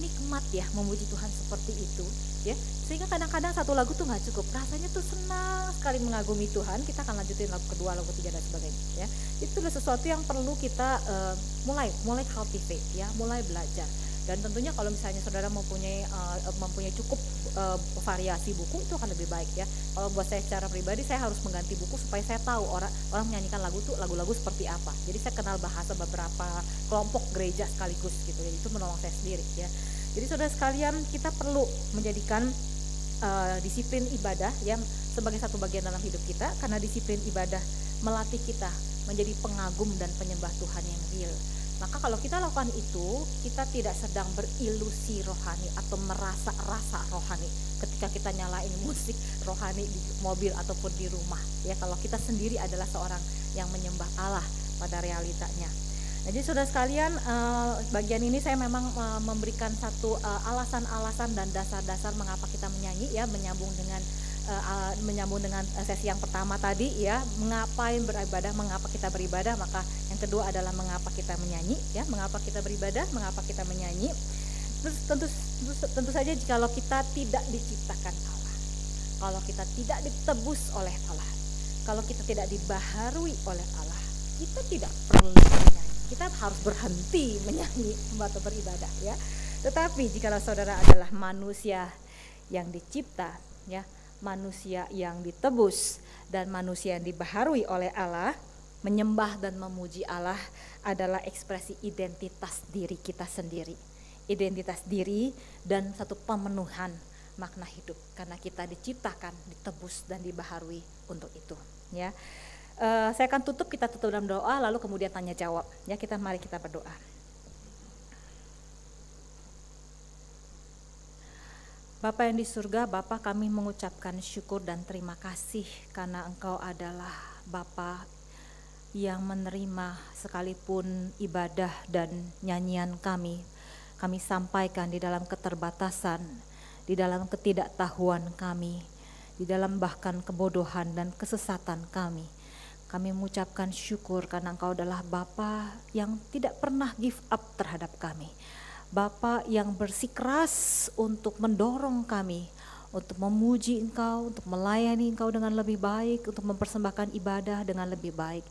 nikmat ya memuji Tuhan seperti itu ya sehingga kadang-kadang satu lagu tuh nggak cukup rasanya tuh senang sekali mengagumi Tuhan kita akan lanjutin lagu kedua lagu ketiga dan sebagainya ya itu adalah sesuatu yang perlu kita uh, mulai mulai cultivate ya mulai belajar dan tentunya kalau misalnya saudara mempunyai uh, mempunyai cukup uh, variasi buku itu akan lebih baik ya kalau buat saya secara pribadi saya harus mengganti buku supaya saya tahu orang orang menyanyikan lagu tuh lagu-lagu seperti apa jadi saya kenal bahasa beberapa kelompok gereja sekaligus gitu ya itu menolong saya sendiri ya jadi saudara sekalian kita perlu menjadikan uh, disiplin ibadah yang sebagai satu bagian dalam hidup kita karena disiplin ibadah melatih kita menjadi pengagum dan penyembah Tuhan yang real maka kalau kita lakukan itu, kita tidak sedang berilusi rohani atau merasa rasa rohani ketika kita nyalain musik rohani di mobil ataupun di rumah. Ya, kalau kita sendiri adalah seorang yang menyembah Allah pada realitanya. Nah, jadi sudah sekalian, eh, bagian ini saya memang eh, memberikan satu eh, alasan-alasan dan dasar-dasar mengapa kita menyanyi ya menyambung dengan Eh, menyambung dengan eh, sesi yang pertama tadi ya mengapain beribadah mengapa kita beribadah maka yang kedua adalah mengapa kita menyanyi ya mengapa kita beribadah mengapa kita menyanyi terus tentu tentu saja kalau kita tidak diciptakan Allah kalau kita tidak ditebus oleh Allah kalau kita tidak dibaharui oleh Allah kita tidak perlu menyanyi kita harus berhenti menyanyi atau beribadah ya tetapi jika saudara adalah manusia yang dicipta ya manusia yang ditebus dan manusia yang dibaharui oleh Allah, menyembah dan memuji Allah adalah ekspresi identitas diri kita sendiri. Identitas diri dan satu pemenuhan makna hidup karena kita diciptakan, ditebus dan dibaharui untuk itu, ya. Uh, saya akan tutup kita tutup dalam doa lalu kemudian tanya jawab ya kita mari kita berdoa Bapa yang di surga, Bapa kami mengucapkan syukur dan terima kasih karena Engkau adalah Bapa yang menerima sekalipun ibadah dan nyanyian kami. Kami sampaikan di dalam keterbatasan, di dalam ketidaktahuan kami, di dalam bahkan kebodohan dan kesesatan kami. Kami mengucapkan syukur karena Engkau adalah Bapa yang tidak pernah give up terhadap kami. Bapak yang bersikeras untuk mendorong kami untuk memuji Engkau, untuk melayani Engkau dengan lebih baik, untuk mempersembahkan ibadah dengan lebih baik.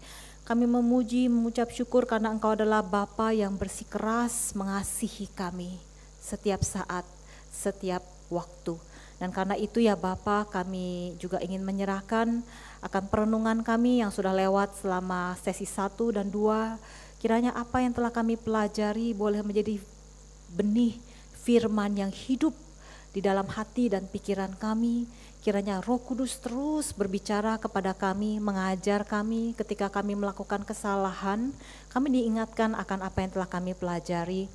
Kami memuji, mengucap syukur karena Engkau adalah Bapa yang bersikeras mengasihi kami setiap saat, setiap waktu. Dan karena itu ya Bapa, kami juga ingin menyerahkan akan perenungan kami yang sudah lewat selama sesi satu dan dua. Kiranya apa yang telah kami pelajari boleh menjadi benih firman yang hidup di dalam hati dan pikiran kami. Kiranya Roh Kudus terus berbicara kepada kami, mengajar kami ketika kami melakukan kesalahan. Kami diingatkan akan apa yang telah kami pelajari,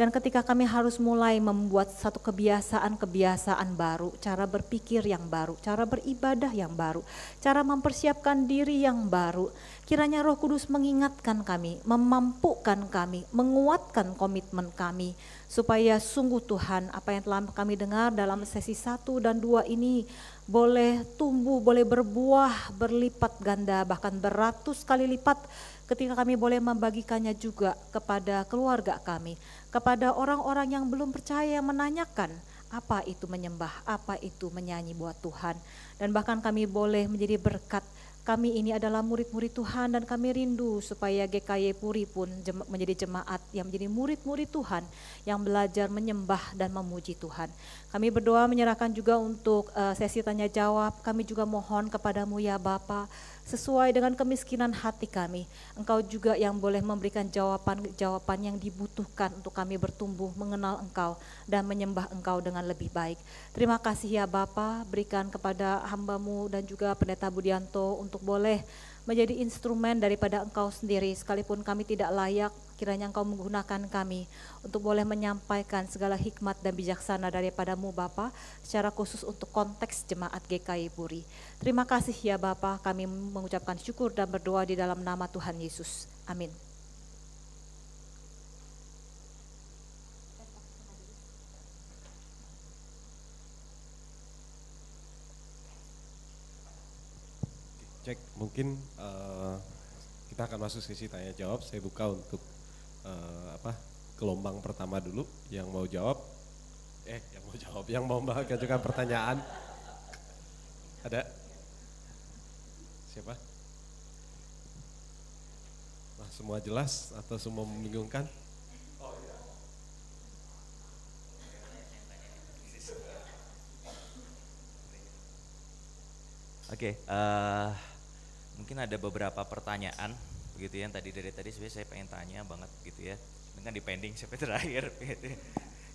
dan ketika kami harus mulai membuat satu kebiasaan-kebiasaan baru, cara berpikir yang baru, cara beribadah yang baru, cara mempersiapkan diri yang baru, kiranya Roh Kudus mengingatkan kami, memampukan kami, menguatkan komitmen kami supaya sungguh Tuhan apa yang telah kami dengar dalam sesi satu dan dua ini boleh tumbuh, boleh berbuah, berlipat ganda, bahkan beratus kali lipat ketika kami boleh membagikannya juga kepada keluarga kami, kepada orang-orang yang belum percaya yang menanyakan apa itu menyembah, apa itu menyanyi buat Tuhan. Dan bahkan kami boleh menjadi berkat kami ini adalah murid-murid Tuhan dan kami rindu supaya GKY Puri pun menjadi jemaat yang menjadi murid-murid Tuhan yang belajar menyembah dan memuji Tuhan. Kami berdoa menyerahkan juga untuk eh, sesi tanya jawab. Kami juga mohon kepadamu ya Bapak sesuai dengan kemiskinan hati kami. Engkau juga yang boleh memberikan jawaban-jawaban yang dibutuhkan untuk kami bertumbuh mengenal Engkau dan menyembah Engkau dengan lebih baik. Terima kasih ya Bapa, berikan kepada hambamu dan juga pendeta Budianto untuk boleh menjadi instrumen daripada Engkau sendiri, sekalipun kami tidak layak kiranya Engkau menggunakan kami untuk boleh menyampaikan segala hikmat dan bijaksana daripadamu Bapa, secara khusus untuk konteks jemaat GKI Puri. Terima kasih ya Bapa, kami mengucapkan syukur dan berdoa di dalam nama Tuhan Yesus. Amin. Cek, mungkin uh, kita akan masuk sesi tanya jawab. Saya buka untuk uh, apa gelombang pertama dulu yang mau jawab eh yang mau jawab yang mau mengajukan pertanyaan ada siapa nah, semua jelas atau semua membingungkan Oke, okay, uh, eh, mungkin ada beberapa pertanyaan gitu ya. tadi dari tadi sebenarnya saya pengen tanya banget gitu ya. Dengan depending sampai terakhir. Gitu.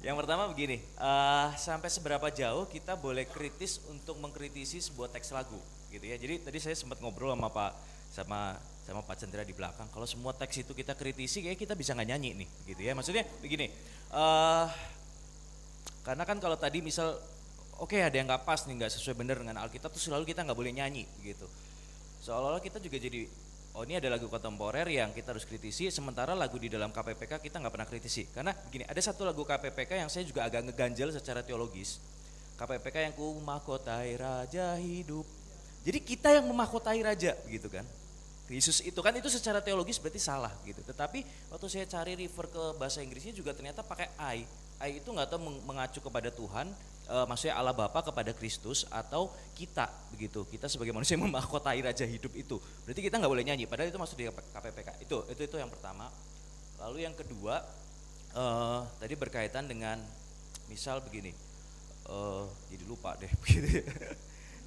Yang pertama begini, uh, sampai seberapa jauh kita boleh kritis untuk mengkritisi sebuah teks lagu gitu ya. Jadi tadi saya sempat ngobrol sama Pak sama sama Pak Chandra di belakang. Kalau semua teks itu kita kritisi, kayak kita bisa nggak nyanyi nih, gitu ya. Maksudnya begini, uh, karena kan kalau tadi misal, oke okay, ada yang nggak pas nih, nggak sesuai benar dengan Alkitab, tuh selalu kita nggak boleh nyanyi, gitu. Seolah-olah kita juga jadi oh ini ada lagu kontemporer yang kita harus kritisi sementara lagu di dalam KPPK kita nggak pernah kritisi karena gini ada satu lagu KPPK yang saya juga agak ngeganjel secara teologis KPPK yang ku mahkotai raja hidup jadi kita yang memahkotai raja gitu kan Yesus itu kan itu secara teologis berarti salah gitu tetapi waktu saya cari river ke bahasa Inggrisnya juga ternyata pakai I I itu nggak tahu mengacu kepada Tuhan e, maksudnya Allah Bapa kepada Kristus atau kita begitu. Kita sebagai manusia memahkotai raja hidup itu. Berarti kita nggak boleh nyanyi padahal itu masuk di KPPK. Itu itu itu yang pertama. Lalu yang kedua e, tadi berkaitan dengan misal begini. e, jadi lupa deh begitu. Ya.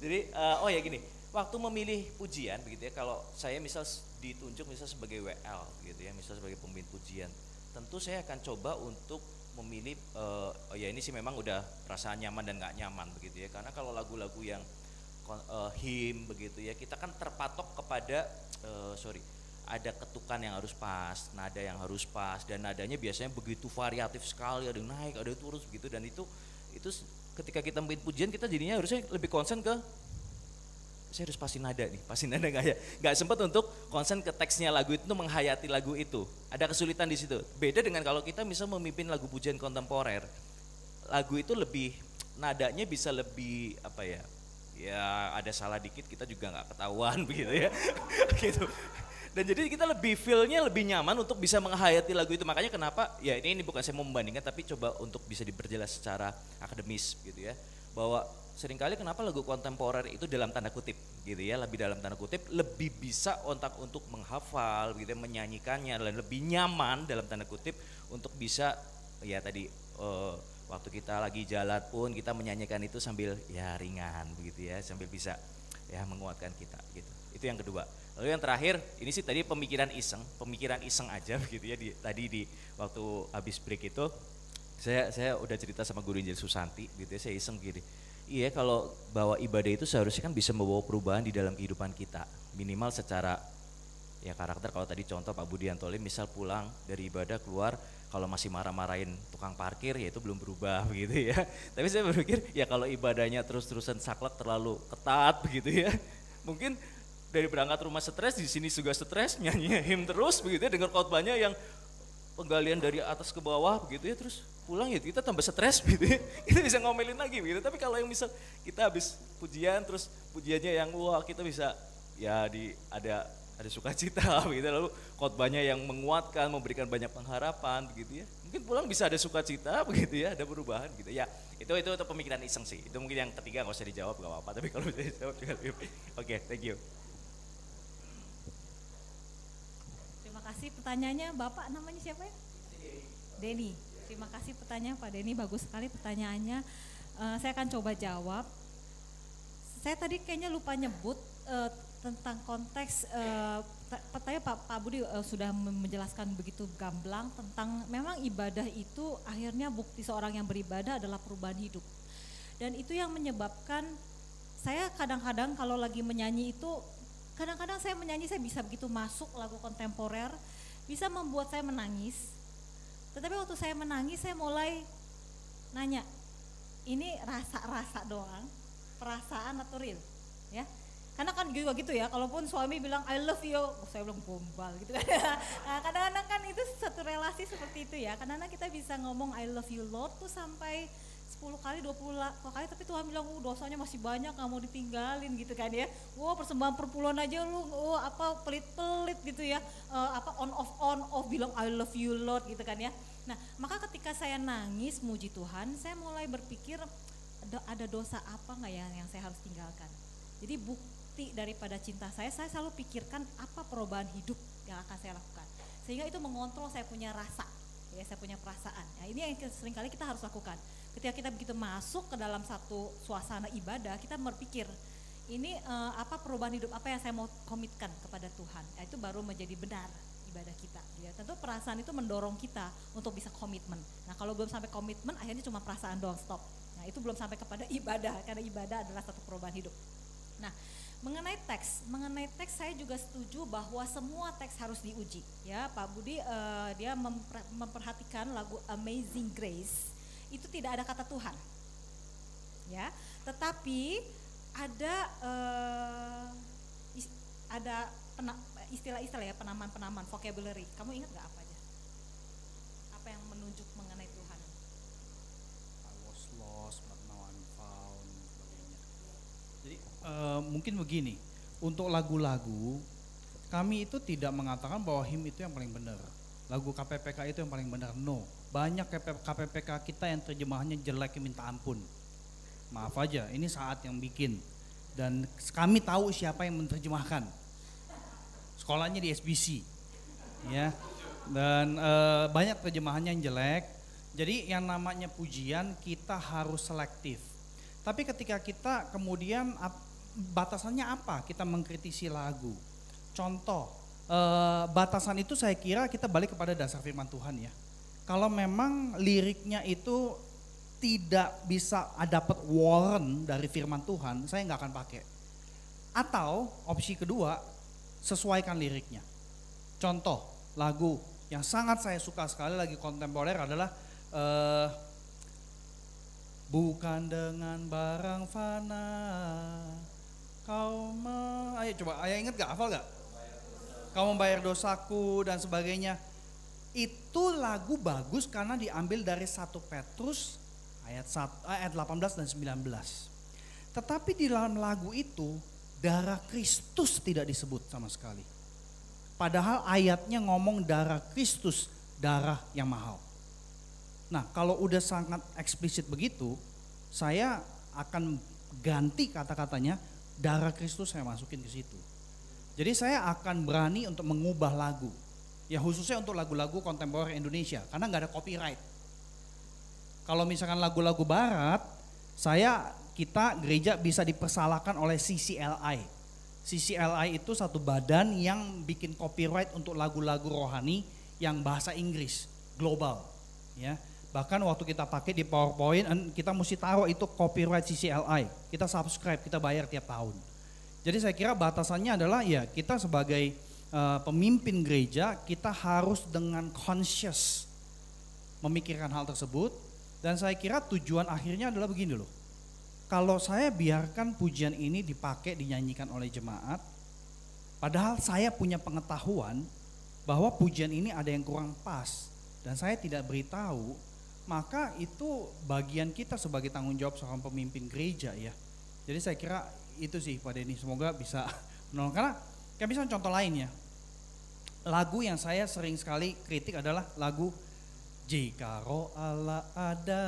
jadi e, oh ya gini, waktu memilih pujian begitu ya kalau saya misal ditunjuk misal sebagai WL gitu ya, misal sebagai pemimpin pujian, tentu saya akan coba untuk memilih uh, oh ya ini sih memang udah rasa nyaman dan nggak nyaman begitu ya karena kalau lagu-lagu yang uh, begitu ya kita kan terpatok kepada uh, sorry ada ketukan yang harus pas nada yang harus pas dan nadanya biasanya begitu variatif sekali ada yang naik ada yang turun begitu dan itu itu ketika kita main pujian kita jadinya harusnya lebih konsen ke saya harus pasti nada nih, pasti nada nggak ya? Nggak sempat untuk konsen ke teksnya lagu itu menghayati lagu itu. Ada kesulitan di situ. Beda dengan kalau kita misal memimpin lagu pujian kontemporer, lagu itu lebih nadanya bisa lebih apa ya? Ya ada salah dikit kita juga nggak ketahuan begitu ya, gitu. Dan jadi kita lebih feelnya lebih nyaman untuk bisa menghayati lagu itu. Makanya kenapa? Ya ini ini bukan saya membandingkan, tapi coba untuk bisa diperjelas secara akademis gitu ya, bahwa seringkali kenapa lagu kontemporer itu dalam tanda kutip gitu ya lebih dalam tanda kutip lebih bisa otak untuk menghafal gitu ya, menyanyikannya dan lebih nyaman dalam tanda kutip untuk bisa ya tadi uh, waktu kita lagi jalan pun kita menyanyikan itu sambil ya ringan begitu ya sambil bisa ya menguatkan kita gitu itu yang kedua Lalu yang terakhir, ini sih tadi pemikiran iseng, pemikiran iseng aja begitu ya. Di, tadi di waktu habis break itu, saya saya udah cerita sama guru Injil Susanti gitu ya, saya iseng gini. Iya kalau bawa ibadah itu seharusnya kan bisa membawa perubahan di dalam kehidupan kita. Minimal secara ya karakter kalau tadi contoh Pak Budi Antolin misal pulang dari ibadah keluar kalau masih marah-marahin tukang parkir ya itu belum berubah begitu ya. Tapi saya berpikir ya kalau ibadahnya terus-terusan saklek terlalu ketat begitu ya. Mungkin dari berangkat rumah stres di sini juga stres nyanyi him terus begitu ya dengar khotbahnya yang penggalian dari atas ke bawah begitu ya terus pulang ya kita tambah stres gitu ya. Kita bisa ngomelin lagi gitu. Tapi kalau yang misal kita habis pujian terus pujiannya yang wah kita bisa ya di ada ada sukacita gitu lalu khotbahnya yang menguatkan memberikan banyak pengharapan gitu ya mungkin pulang bisa ada sukacita begitu ya ada perubahan gitu ya itu itu, itu pemikiran iseng sih itu mungkin yang ketiga nggak usah dijawab nggak apa-apa tapi kalau bisa dijawab juga lebih oke okay, thank you terima kasih pertanyaannya bapak namanya siapa ya Denny Terima kasih pertanyaan Pak Denny, bagus sekali pertanyaannya. Uh, saya akan coba jawab. Saya tadi kayaknya lupa nyebut uh, tentang konteks uh, pertanyaan Pak, Pak Budi uh, sudah menjelaskan begitu gamblang tentang memang ibadah itu akhirnya bukti seorang yang beribadah adalah perubahan hidup. Dan itu yang menyebabkan saya kadang-kadang kalau lagi menyanyi itu kadang-kadang saya menyanyi saya bisa begitu masuk lagu kontemporer bisa membuat saya menangis tetapi waktu saya menangis saya mulai nanya, ini rasa-rasa doang, perasaan atau real? Ya. Karena kan juga gitu ya, kalaupun suami bilang I love you, oh, saya bilang gombal gitu kan. nah, kadang-kadang kan itu satu relasi seperti itu ya, karena kita bisa ngomong I love you Lord tuh sampai 10 kali 20 kali tapi Tuhan bilang oh, dosanya masih banyak nggak mau ditinggalin gitu kan ya wow oh, persembahan perpuluhan aja lu oh, apa pelit-pelit gitu ya uh, apa on off on off bilang I love you Lord gitu kan ya nah maka ketika saya nangis muji Tuhan saya mulai berpikir ada dosa apa nggak ya yang saya harus tinggalkan jadi bukti daripada cinta saya saya selalu pikirkan apa perubahan hidup yang akan saya lakukan sehingga itu mengontrol saya punya rasa ya saya punya perasaan. Nah, ini yang seringkali kita harus lakukan ketika kita begitu masuk ke dalam satu suasana ibadah kita berpikir ini uh, apa perubahan hidup apa yang saya mau komitkan kepada Tuhan ya, itu baru menjadi benar ibadah kita gitu ya tentu perasaan itu mendorong kita untuk bisa komitmen nah kalau belum sampai komitmen akhirnya cuma perasaan doang stop nah itu belum sampai kepada ibadah karena ibadah adalah satu perubahan hidup nah mengenai teks mengenai teks saya juga setuju bahwa semua teks harus diuji ya Pak Budi uh, dia memperhatikan lagu Amazing Grace itu tidak ada kata Tuhan. Ya, tetapi ada eh, ada istilah-istilah ya penamaan-penamaan vocabulary. Kamu ingat nggak apa aja? Apa yang menunjuk mengenai Tuhan? I was lost but now I'm found. Jadi uh, mungkin begini, untuk lagu-lagu kami itu tidak mengatakan bahwa him itu yang paling benar. Lagu KPPK itu yang paling benar. No. Banyak KPPK kita yang terjemahannya jelek minta ampun. Maaf aja, ini saat yang bikin. Dan kami tahu siapa yang menerjemahkan. Sekolahnya di SBC. Ya. Dan e, banyak terjemahannya yang jelek. Jadi yang namanya pujian kita harus selektif. Tapi ketika kita kemudian batasannya apa? Kita mengkritisi lagu. Contoh, e, batasan itu saya kira kita balik kepada dasar firman Tuhan ya kalau memang liriknya itu tidak bisa ah, dapat warren dari firman Tuhan, saya nggak akan pakai. Atau opsi kedua, sesuaikan liriknya. Contoh lagu yang sangat saya suka sekali lagi kontemporer adalah uh, Bukan dengan barang fana kau mau Ayo coba, ayah inget gak? Hafal gak? Kau membayar dosaku dan sebagainya itu lagu bagus karena diambil dari 1 Petrus ayat 1, 18 eh, dan 19. Tetapi di dalam lagu itu darah Kristus tidak disebut sama sekali. Padahal ayatnya ngomong darah Kristus, darah yang mahal. Nah, kalau udah sangat eksplisit begitu, saya akan ganti kata-katanya darah Kristus saya masukin ke situ. Jadi saya akan berani untuk mengubah lagu. Ya khususnya untuk lagu-lagu kontemporer Indonesia karena nggak ada copyright. Kalau misalkan lagu-lagu barat, saya kita gereja bisa dipersalahkan oleh CCLI. CCLI itu satu badan yang bikin copyright untuk lagu-lagu rohani yang bahasa Inggris global, ya. Bahkan waktu kita pakai di PowerPoint, kita mesti taruh itu copyright CCLI. Kita subscribe, kita bayar tiap tahun. Jadi saya kira batasannya adalah ya kita sebagai Eh, pemimpin gereja, kita harus dengan conscious memikirkan hal tersebut. Dan saya kira tujuan akhirnya adalah begini loh. Kalau saya biarkan pujian ini dipakai dinyanyikan oleh jemaat, padahal saya punya pengetahuan bahwa pujian ini ada yang kurang pas dan saya tidak beritahu, maka itu bagian kita sebagai tanggung jawab seorang pemimpin gereja ya. Jadi saya kira itu sih pada ini semoga bisa menolong karena Kayak bisa contoh lain ya. Lagu yang saya sering sekali kritik adalah lagu jika roh Allah ada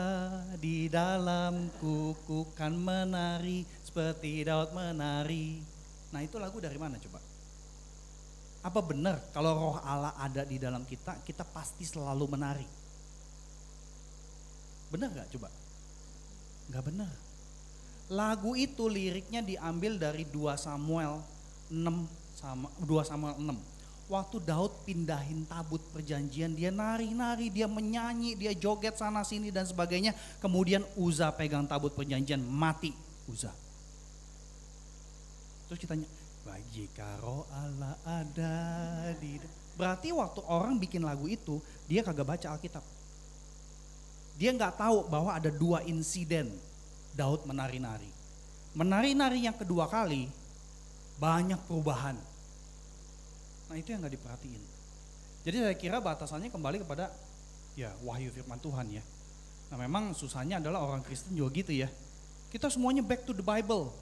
di dalam ku kan menari seperti Daud menari. Nah itu lagu dari mana coba? Apa benar kalau roh Allah ada di dalam kita, kita pasti selalu menari? Benar gak coba? Gak benar. Lagu itu liriknya diambil dari 2 Samuel 6 sama 2 sama 6. Waktu Daud pindahin tabut perjanjian, dia nari-nari, dia menyanyi, dia joget sana sini dan sebagainya. Kemudian Uza pegang tabut perjanjian, mati Uza. Terus kita nyanyi, bagi karo Allah ada di... Berarti waktu orang bikin lagu itu, dia kagak baca Alkitab. Dia nggak tahu bahwa ada dua insiden Daud menari-nari. Menari-nari yang kedua kali, banyak perubahan. Nah itu yang gak diperhatiin. Jadi saya kira batasannya kembali kepada ya wahyu firman Tuhan ya. Nah memang susahnya adalah orang Kristen juga gitu ya. Kita semuanya back to the Bible.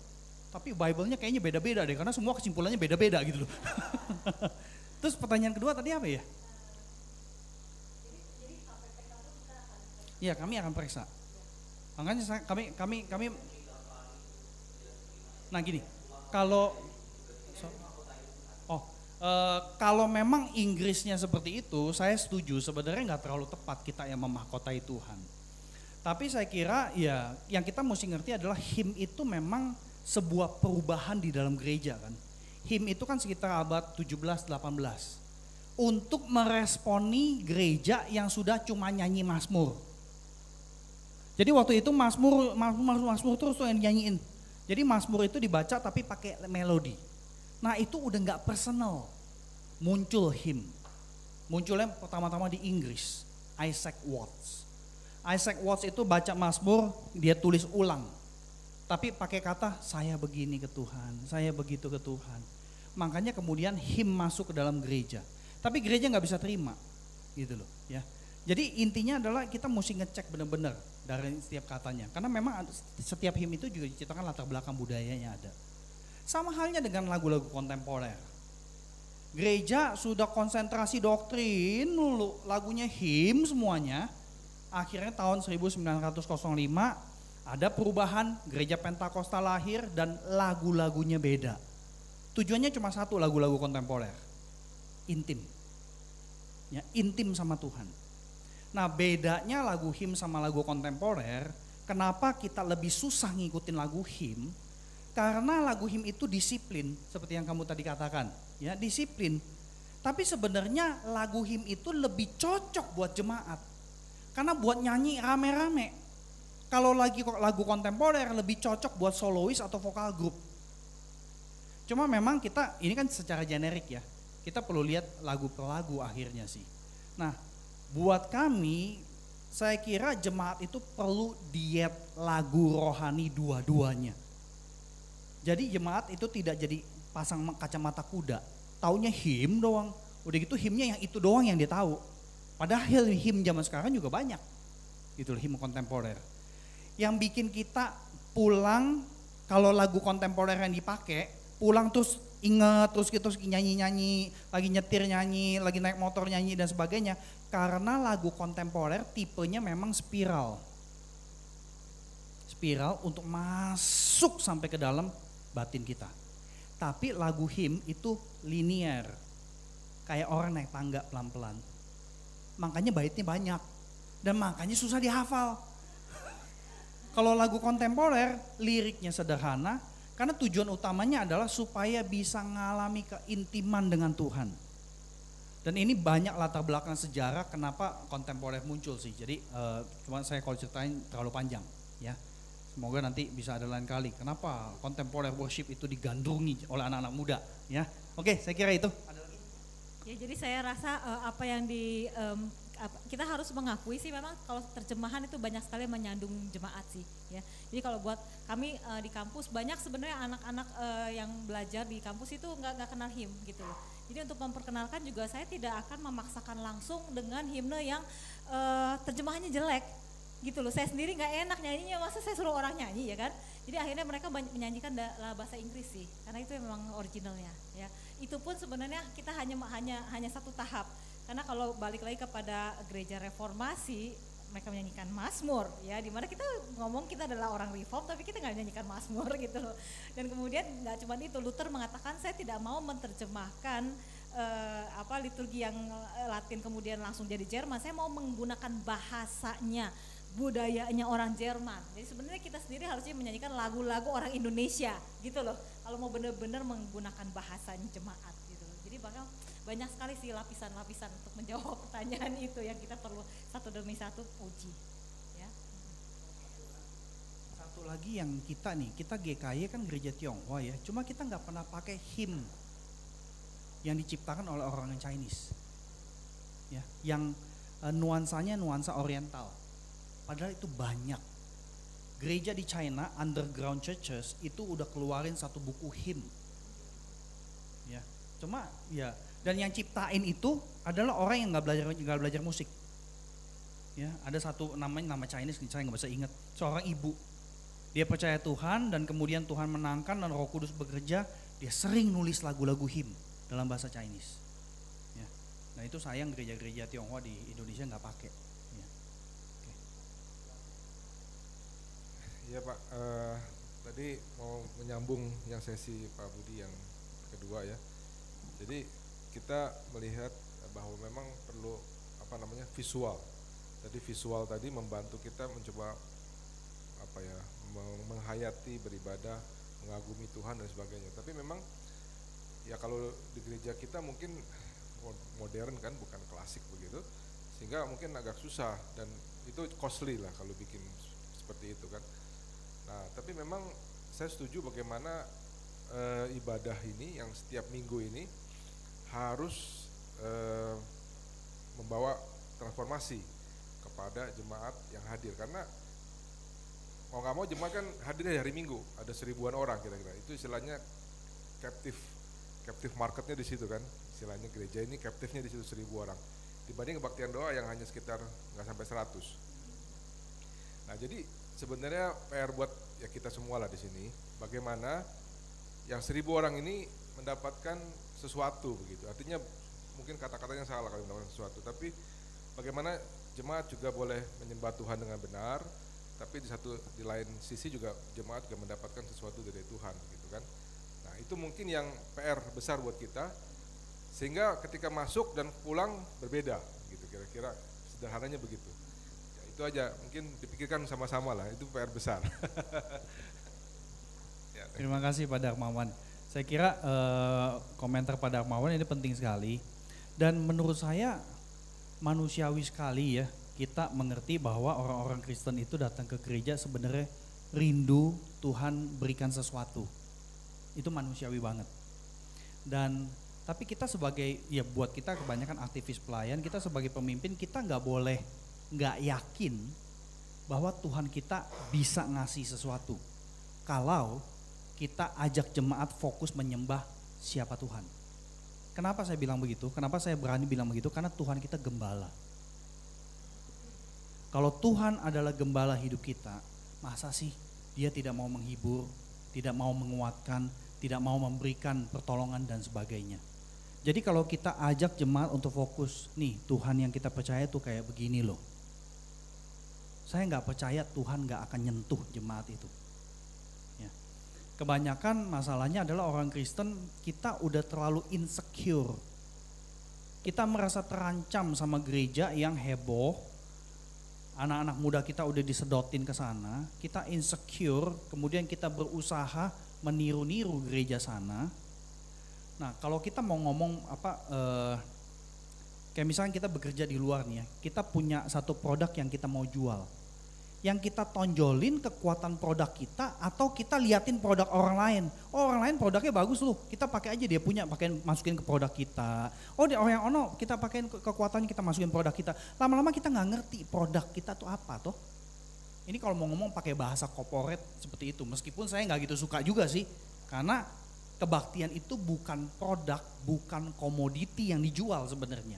Tapi Bible-nya kayaknya beda-beda deh karena semua kesimpulannya beda-beda gitu loh. Terus pertanyaan kedua tadi apa ya? Iya kami akan periksa. Makanya kami kami kami. Nah gini, kalau Eh, kalau memang Inggrisnya seperti itu, saya setuju sebenarnya nggak terlalu tepat kita yang memahkotai Tuhan. Tapi saya kira ya yang kita mesti ngerti adalah him itu memang sebuah perubahan di dalam gereja kan. Him itu kan sekitar abad 17-18. Untuk meresponi gereja yang sudah cuma nyanyi Mazmur. Jadi waktu itu Mazmur, Mazmur, Mazmur terus tuh yang nyanyiin. Jadi Mazmur itu dibaca tapi pakai melodi Nah itu udah nggak personal. Muncul him. Munculnya pertama-tama di Inggris. Isaac Watts. Isaac Watts itu baca Mazmur, dia tulis ulang. Tapi pakai kata saya begini ke Tuhan, saya begitu ke Tuhan. Makanya kemudian him masuk ke dalam gereja. Tapi gereja nggak bisa terima gitu loh ya. Jadi intinya adalah kita mesti ngecek benar-benar dari setiap katanya. Karena memang setiap him itu juga diciptakan latar belakang budayanya ada. Sama halnya dengan lagu-lagu kontemporer. Gereja sudah konsentrasi doktrin, lalu lagunya him semuanya. Akhirnya tahun 1905 ada perubahan gereja Pentakosta lahir dan lagu-lagunya beda. Tujuannya cuma satu lagu-lagu kontemporer. Intim. Ya, intim sama Tuhan. Nah bedanya lagu him sama lagu kontemporer, kenapa kita lebih susah ngikutin lagu him karena lagu him itu disiplin, seperti yang kamu tadi katakan, ya disiplin. Tapi sebenarnya lagu him itu lebih cocok buat jemaat. Karena buat nyanyi rame-rame. Kalau lagi kok lagu kontemporer lebih cocok buat solois atau vokal grup. Cuma memang kita ini kan secara generik ya. Kita perlu lihat lagu per lagu akhirnya sih. Nah, buat kami saya kira jemaat itu perlu diet lagu rohani dua-duanya. Jadi jemaat itu tidak jadi pasang kacamata kuda. Taunya him doang. Udah gitu himnya yang itu doang yang dia tahu. Padahal him zaman sekarang kan juga banyak. Gitu loh him kontemporer. Yang bikin kita pulang kalau lagu kontemporer yang dipakai, pulang terus inget terus gitu terus nyanyi-nyanyi, lagi nyetir nyanyi, lagi naik motor nyanyi dan sebagainya. Karena lagu kontemporer tipenya memang spiral. Spiral untuk masuk sampai ke dalam batin kita. Tapi lagu him itu linear, Kayak orang naik tangga pelan-pelan. Makanya baitnya banyak. Dan makanya susah dihafal. Kalau lagu kontemporer, liriknya sederhana. Karena tujuan utamanya adalah supaya bisa mengalami keintiman dengan Tuhan. Dan ini banyak latar belakang sejarah kenapa kontemporer muncul sih. Jadi uh, eh, cuma saya kalau ceritain terlalu panjang ya. Semoga nanti bisa ada lain kali. Kenapa kontemporer worship itu digandrungi oleh anak-anak muda, ya? Oke, saya kira itu. Ada lagi? Ya, jadi saya rasa uh, apa yang di um, apa, kita harus mengakui sih memang kalau terjemahan itu banyak sekali menyandung jemaat sih ya jadi kalau buat kami uh, di kampus banyak sebenarnya anak-anak uh, yang belajar di kampus itu nggak nggak kenal him gitu loh jadi untuk memperkenalkan juga saya tidak akan memaksakan langsung dengan himne yang uh, terjemahannya jelek gitu loh saya sendiri nggak enak nyanyinya masa saya suruh orang nyanyi ya kan jadi akhirnya mereka menyanyikan bahasa Inggris sih karena itu memang originalnya ya itu pun sebenarnya kita hanya hanya hanya satu tahap karena kalau balik lagi kepada gereja reformasi mereka menyanyikan Mazmur ya dimana kita ngomong kita adalah orang reform tapi kita nggak menyanyikan Mazmur gitu loh dan kemudian nggak cuma itu Luther mengatakan saya tidak mau menterjemahkan eh, apa liturgi yang eh, Latin kemudian langsung jadi Jerman saya mau menggunakan bahasanya budayanya orang Jerman. Jadi sebenarnya kita sendiri harusnya menyanyikan lagu-lagu orang Indonesia gitu loh. Kalau mau benar-benar menggunakan bahasa jemaat gitu loh. Jadi bakal banyak sekali sih lapisan-lapisan untuk menjawab pertanyaan itu yang kita perlu satu demi satu uji. Ya. Satu lagi yang kita nih, kita GKY kan gereja Tionghoa ya. Cuma kita nggak pernah pakai him yang diciptakan oleh orang Chinese. Ya, yang eh, nuansanya nuansa oriental Padahal itu banyak. Gereja di China, underground churches itu udah keluarin satu buku him. Ya, cuma ya dan yang ciptain itu adalah orang yang nggak belajar nggak belajar musik. Ya, ada satu namanya nama Chinese, saya nggak bisa ingat. Seorang ibu, dia percaya Tuhan dan kemudian Tuhan menangkan dan Roh Kudus bekerja. Dia sering nulis lagu-lagu him dalam bahasa Chinese. Ya. Nah itu sayang gereja-gereja Tionghoa di Indonesia nggak pakai Iya Pak, uh, tadi mau menyambung yang sesi Pak Budi yang kedua ya. Jadi kita melihat bahwa memang perlu apa namanya visual. Tadi visual tadi membantu kita mencoba apa ya menghayati beribadah, mengagumi Tuhan dan sebagainya. Tapi memang ya kalau di gereja kita mungkin modern kan, bukan klasik begitu, sehingga mungkin agak susah dan itu costly lah kalau bikin seperti itu kan Nah, tapi memang saya setuju bagaimana e, ibadah ini yang setiap minggu ini harus e, membawa transformasi kepada jemaat yang hadir karena mau nggak mau jemaat kan hadir dari hari Minggu ada seribuan orang kira-kira itu istilahnya captive captive marketnya di situ kan istilahnya gereja ini captive-nya di situ seribu orang dibanding kebaktian doa yang hanya sekitar nggak sampai seratus nah jadi sebenarnya PR buat ya kita semua lah di sini. Bagaimana yang seribu orang ini mendapatkan sesuatu begitu. Artinya mungkin kata-katanya salah kalau mendapatkan sesuatu, tapi bagaimana jemaat juga boleh menyembah Tuhan dengan benar, tapi di satu di lain sisi juga jemaat juga mendapatkan sesuatu dari Tuhan gitu kan. Nah, itu mungkin yang PR besar buat kita sehingga ketika masuk dan pulang berbeda gitu kira-kira sederhananya begitu itu aja mungkin dipikirkan sama-sama lah itu PR besar ya, terima kasih Pak Darmawan saya kira eh, komentar Pak Darmawan ini penting sekali dan menurut saya manusiawi sekali ya kita mengerti bahwa orang-orang Kristen itu datang ke gereja sebenarnya rindu Tuhan berikan sesuatu itu manusiawi banget dan tapi kita sebagai ya buat kita kebanyakan aktivis pelayan kita sebagai pemimpin kita nggak boleh nggak yakin bahwa Tuhan kita bisa ngasih sesuatu kalau kita ajak jemaat fokus menyembah siapa Tuhan. Kenapa saya bilang begitu? Kenapa saya berani bilang begitu? Karena Tuhan kita gembala. Kalau Tuhan adalah gembala hidup kita, masa sih dia tidak mau menghibur, tidak mau menguatkan, tidak mau memberikan pertolongan dan sebagainya. Jadi kalau kita ajak jemaat untuk fokus, nih Tuhan yang kita percaya tuh kayak begini loh. Saya nggak percaya Tuhan nggak akan nyentuh jemaat itu. Ya. Kebanyakan masalahnya adalah orang Kristen kita udah terlalu insecure. Kita merasa terancam sama gereja yang heboh. Anak-anak muda kita udah disedotin ke sana, kita insecure, kemudian kita berusaha meniru-niru gereja sana. Nah, kalau kita mau ngomong apa eh, kayak misalnya kita bekerja di luar nih ya, kita punya satu produk yang kita mau jual yang kita tonjolin kekuatan produk kita atau kita liatin produk orang lain. Oh orang lain produknya bagus loh, kita pakai aja dia punya, pakai masukin ke produk kita. Oh dia orang oh, yang ono, kita pakai kekuatannya kita masukin produk kita. Lama-lama kita nggak ngerti produk kita tuh apa toh. Ini kalau mau ngomong pakai bahasa corporate seperti itu, meskipun saya nggak gitu suka juga sih, karena kebaktian itu bukan produk, bukan komoditi yang dijual sebenarnya.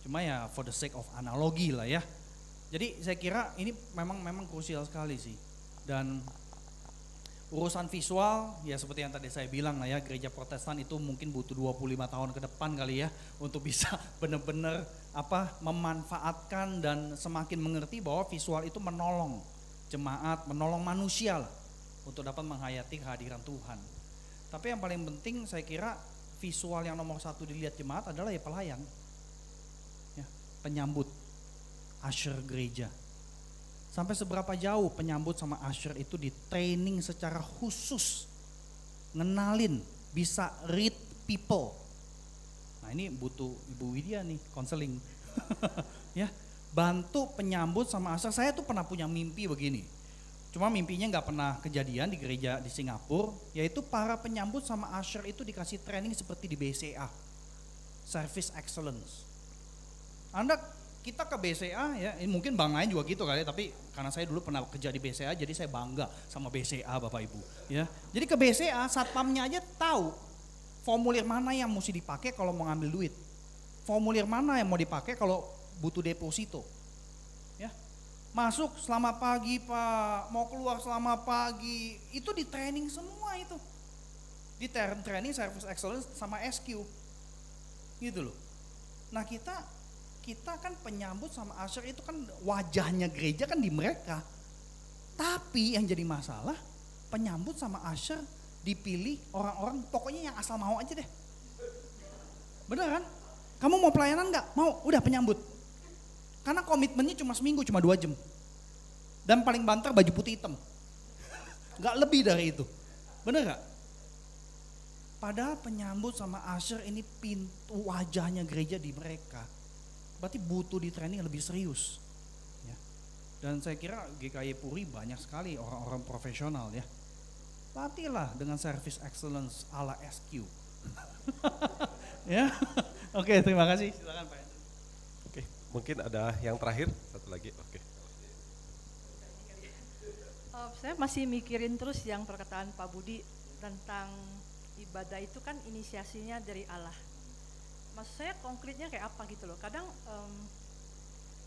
Cuma ya for the sake of analogi lah ya. Jadi saya kira ini memang memang krusial sekali sih. Dan urusan visual ya seperti yang tadi saya bilang lah ya gereja protestan itu mungkin butuh 25 tahun ke depan kali ya untuk bisa benar-benar apa memanfaatkan dan semakin mengerti bahwa visual itu menolong jemaat, menolong manusia lah untuk dapat menghayati kehadiran Tuhan. Tapi yang paling penting saya kira visual yang nomor satu dilihat jemaat adalah ya pelayan, ya, penyambut Asher gereja. Sampai seberapa jauh penyambut sama Asher itu di training secara khusus. Ngenalin, bisa read people. Nah ini butuh Ibu Widya nih, konseling. ya, bantu penyambut sama Asher. Saya tuh pernah punya mimpi begini. Cuma mimpinya nggak pernah kejadian di gereja di Singapura, yaitu para penyambut sama usher itu dikasih training seperti di BCA, Service Excellence. Anda kita ke BCA ya, eh, mungkin Bang lain juga gitu kali ya, tapi karena saya dulu pernah kerja di BCA jadi saya bangga sama BCA Bapak Ibu ya. Jadi ke BCA satpamnya aja tahu formulir mana yang mesti dipakai kalau mau ngambil duit. Formulir mana yang mau dipakai kalau butuh deposito. Ya. Masuk selama pagi Pak, mau keluar selama pagi, itu di training semua itu. Di training service excellence sama SQ. Gitu loh. Nah kita kita kan penyambut sama asher itu kan wajahnya gereja kan di mereka. Tapi yang jadi masalah penyambut sama asher dipilih orang-orang pokoknya yang asal mau aja deh. Bener kan? Kamu mau pelayanan nggak? Mau, udah penyambut. Karena komitmennya cuma seminggu, cuma dua jam. Dan paling banter baju putih hitam. Gak lebih dari itu. Bener gak? Padahal penyambut sama asher ini pintu wajahnya gereja di mereka berarti butuh di training lebih serius. Ya. Dan saya kira GKY Puri banyak sekali orang-orang profesional ya. Latihlah dengan service excellence ala SQ. ya, oke okay, terima kasih. Silakan Pak. Oke, okay, mungkin ada yang terakhir satu lagi. Oke. Okay. Eh, saya masih mikirin terus yang perkataan Pak Budi tentang ibadah itu kan inisiasinya dari Allah maksud saya konkretnya kayak apa gitu loh kadang um,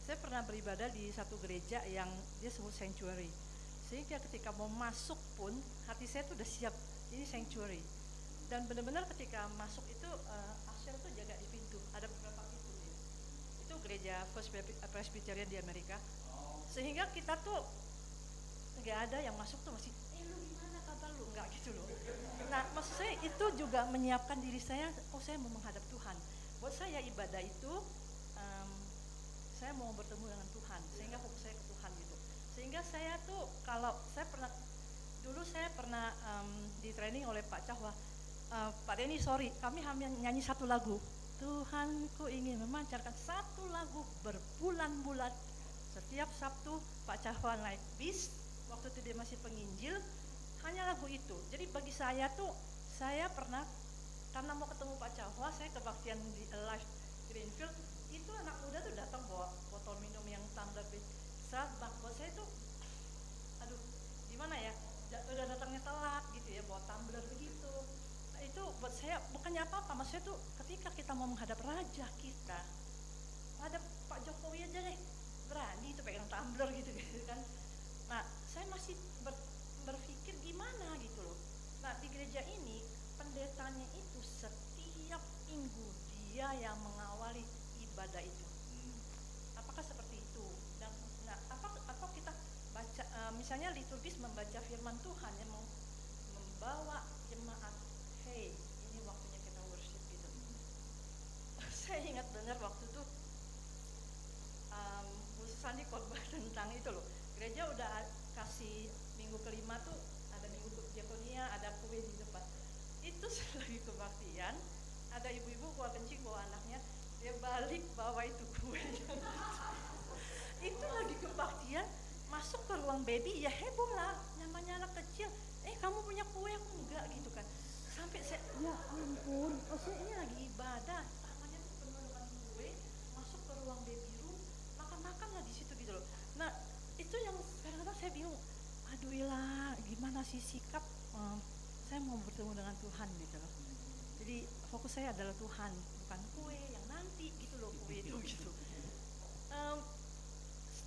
saya pernah beribadah di satu gereja yang dia sebut sanctuary sehingga ketika mau masuk pun hati saya tuh udah siap ini sanctuary dan benar-benar ketika masuk itu uh, Asher tuh jaga di pintu ada beberapa pintu ya. itu gereja First eh, Presbyterian di Amerika sehingga kita tuh nggak ada yang masuk tuh masih eh lu gimana kabar lu nggak gitu loh nah maksud saya itu juga menyiapkan diri saya oh saya mau menghadap Tuhan buat saya ibadah itu um, saya mau bertemu dengan Tuhan sehingga fokus saya ke Tuhan gitu sehingga saya tuh kalau saya pernah dulu saya pernah um, di training oleh Pak Cahwa uh, Pak Denny sorry kami hanya nyanyi satu lagu Tuhanku ingin memancarkan satu lagu berbulan-bulan setiap Sabtu Pak Cahwa naik bis waktu itu dia masih penginjil hanya lagu itu jadi bagi saya tuh saya pernah karena mau ketemu Pak Cahwa saya kebaktian di eh, Life Greenfield itu anak muda tuh datang bawa botol minum yang standar di serat buat saya tuh aduh gimana ya udah datangnya telat gitu ya bawa tumbler begitu nah, itu buat saya bukannya apa-apa maksudnya tuh ketika kita mau menghadap raja kita ada Pak Jokowi aja deh berani itu pegang tumbler gitu, gitu kan nah saya masih dia yang mengawali ibadah itu apakah seperti itu dan nah, apa apa kita baca uh, misalnya liturgis membaca firman Tuhan yang membawa jemaat hey ini waktunya kita worship gitu saya ingat benar waktu itu um, Bu Sandi khotbah tentang itu loh gereja udah kasih minggu kelima tuh ada minggu diakonia ada kue di depan itu selagi kebaktian dia balik bawa itu kue itu lagi kebaktian masuk ke ruang baby ya heboh lah namanya anak kecil eh kamu punya kue aku enggak gitu kan sampai saya ya ampun maksudnya ini lagi ibadah tangannya tuh penuh dengan kue masuk ke ruang baby room makan makan lah di situ gitu loh nah itu yang kadang-kadang saya bingung aduh lah gimana sih sikap saya mau bertemu dengan Tuhan gitu loh jadi fokus saya adalah Tuhan bukan kue yang nanti gitu loh kue itu gitu um,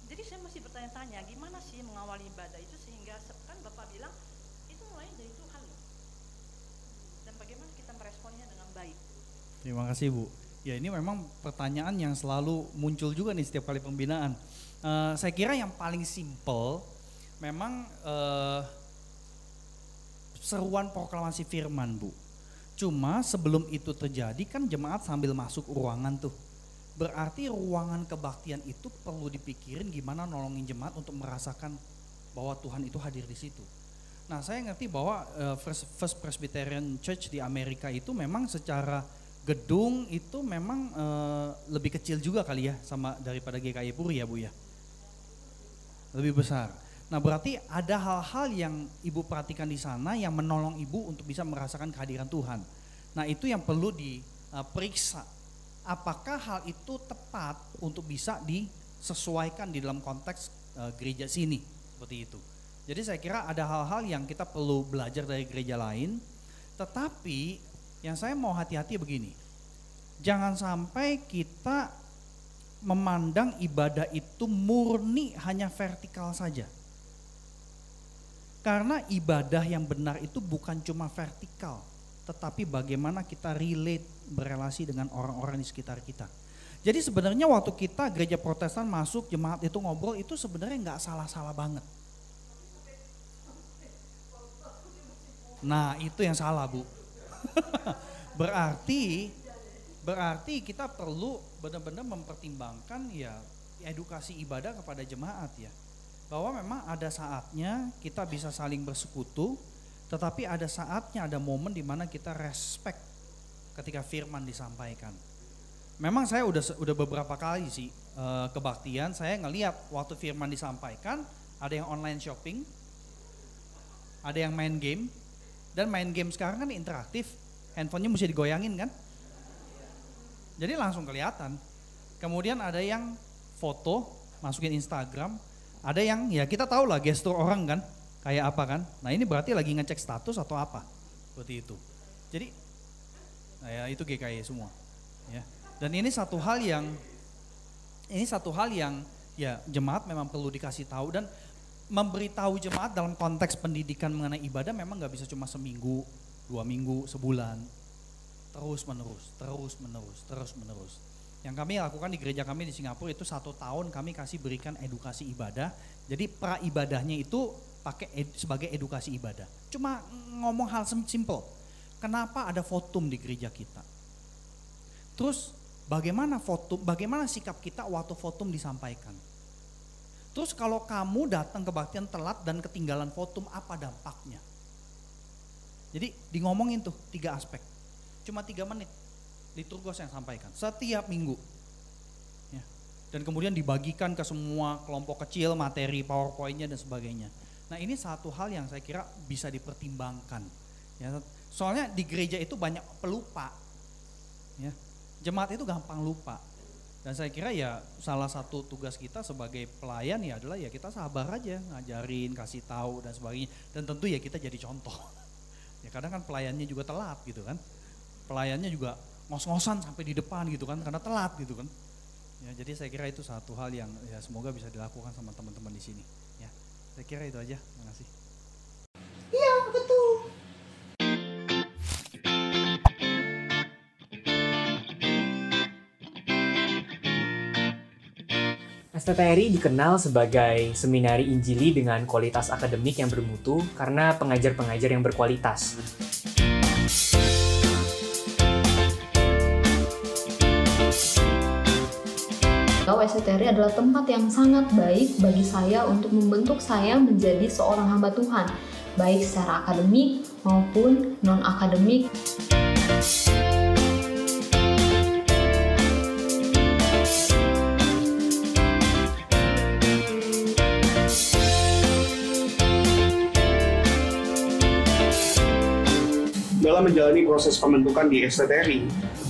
jadi saya masih bertanya-tanya gimana sih mengawali ibadah itu sehingga kan bapak bilang itu mulai dari Tuhan loh dan bagaimana kita meresponnya dengan baik terima kasih bu ya ini memang pertanyaan yang selalu muncul juga nih setiap kali pembinaan uh, saya kira yang paling simple memang uh, seruan proklamasi firman bu Cuma sebelum itu terjadi kan jemaat sambil masuk ruangan tuh. Berarti ruangan kebaktian itu perlu dipikirin gimana nolongin jemaat untuk merasakan bahwa Tuhan itu hadir di situ. Nah saya ngerti bahwa eh, First, First Presbyterian Church di Amerika itu memang secara gedung itu memang uh, lebih kecil juga kali ya sama daripada GKI Puri ya Bu ya. Lebih besar. Nah berarti ada hal-hal yang ibu perhatikan di sana yang menolong ibu untuk bisa merasakan kehadiran Tuhan. Nah itu yang perlu diperiksa. Eh, Apakah hal itu tepat untuk bisa disesuaikan di dalam konteks eh, gereja sini seperti itu. Jadi saya kira ada hal-hal yang kita perlu belajar dari gereja lain. Tetapi yang saya mau hati-hati begini. Jangan sampai kita memandang ibadah itu murni hanya vertikal saja karena ibadah yang benar itu bukan cuma vertikal, tetapi bagaimana kita relate berelasi dengan orang-orang di sekitar kita. Jadi sebenarnya waktu kita gereja protestan masuk jemaat itu ngobrol itu sebenarnya nggak salah-salah banget. Nah itu yang salah bu. berarti berarti kita perlu benar-benar mempertimbangkan ya edukasi ibadah kepada jemaat ya bahwa memang ada saatnya kita bisa saling bersekutu, tetapi ada saatnya ada momen di mana kita respect ketika firman disampaikan. Memang saya udah udah beberapa kali sih eh, kebaktian saya ngeliat waktu firman disampaikan ada yang online shopping, ada yang main game dan main game sekarang kan interaktif, handphonenya mesti digoyangin kan? Jadi langsung kelihatan. Kemudian ada yang foto masukin Instagram, ada yang ya kita tahu lah gestur orang kan, kayak apa kan. Nah ini berarti lagi ngecek status atau apa, seperti itu. Jadi nah ya itu GKI semua. Ya. Dan ini satu hal yang ini satu hal yang ya jemaat memang perlu dikasih tahu dan memberitahu jemaat dalam konteks pendidikan mengenai ibadah memang nggak bisa cuma seminggu, dua minggu, sebulan, terus menerus, terus menerus, terus menerus. Yang kami lakukan di gereja kami di Singapura itu satu tahun kami kasih berikan edukasi ibadah. Jadi pra ibadahnya itu pakai ed, sebagai edukasi ibadah. Cuma ngomong hal simple. Kenapa ada fotum di gereja kita? Terus bagaimana fotum? bagaimana sikap kita waktu fotum disampaikan? Terus kalau kamu datang ke kebaktian telat dan ketinggalan fotum apa dampaknya? Jadi di ngomongin tuh tiga aspek. Cuma tiga menit liturgos yang sampaikan setiap minggu. Ya. Dan kemudian dibagikan ke semua kelompok kecil materi powerpointnya dan sebagainya. Nah ini satu hal yang saya kira bisa dipertimbangkan. Ya. Soalnya di gereja itu banyak pelupa. Ya. Jemaat itu gampang lupa. Dan saya kira ya salah satu tugas kita sebagai pelayan ya adalah ya kita sabar aja ngajarin, kasih tahu dan sebagainya. Dan tentu ya kita jadi contoh. Ya kadang kan pelayannya juga telat gitu kan. Pelayannya juga ngos-ngosan sampai di depan gitu kan karena telat gitu kan. Ya, jadi saya kira itu satu hal yang ya semoga bisa dilakukan sama teman-teman di sini. Ya, saya kira itu aja. Terima kasih. Iya betul. STTRI dikenal sebagai seminari Injili dengan kualitas akademik yang bermutu karena pengajar-pengajar yang berkualitas. presbiteri adalah tempat yang sangat baik bagi saya untuk membentuk saya menjadi seorang hamba Tuhan, baik secara akademik maupun non-akademik. Dalam menjalani proses pembentukan di STTRI,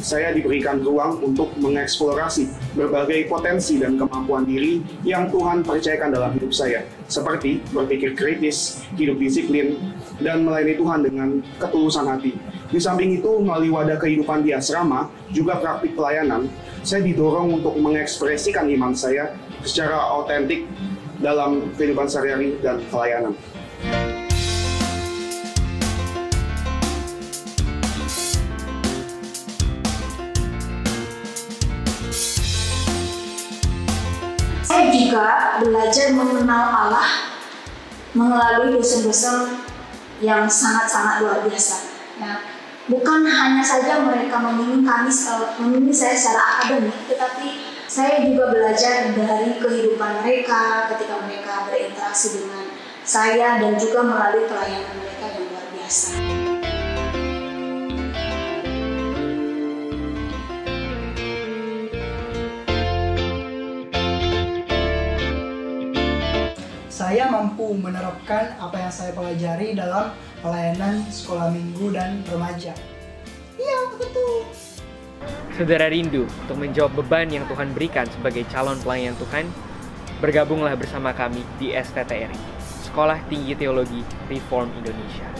saya diberikan ruang untuk mengeksplorasi berbagai potensi dan kemampuan diri yang Tuhan percayakan dalam hidup saya, seperti berpikir kritis, hidup disiplin, dan melayani Tuhan dengan ketulusan hati. Di samping itu, melalui wadah kehidupan di asrama, juga praktik pelayanan, saya didorong untuk mengekspresikan iman saya secara autentik dalam kehidupan sehari-hari dan pelayanan. juga belajar mengenal Allah melalui dosen-dosen yang sangat-sangat luar biasa. Ya. Bukan hanya saja mereka memimpin kami, memimpin saya secara akademik, tetapi saya juga belajar dari kehidupan mereka ketika mereka berinteraksi dengan saya dan juga melalui pelayanan mereka yang luar biasa. saya mampu menerapkan apa yang saya pelajari dalam pelayanan sekolah minggu dan remaja. Iya, betul. Saudara rindu untuk menjawab beban yang Tuhan berikan sebagai calon pelayan Tuhan? Bergabunglah bersama kami di STTRI, Sekolah Tinggi Teologi Reform Indonesia.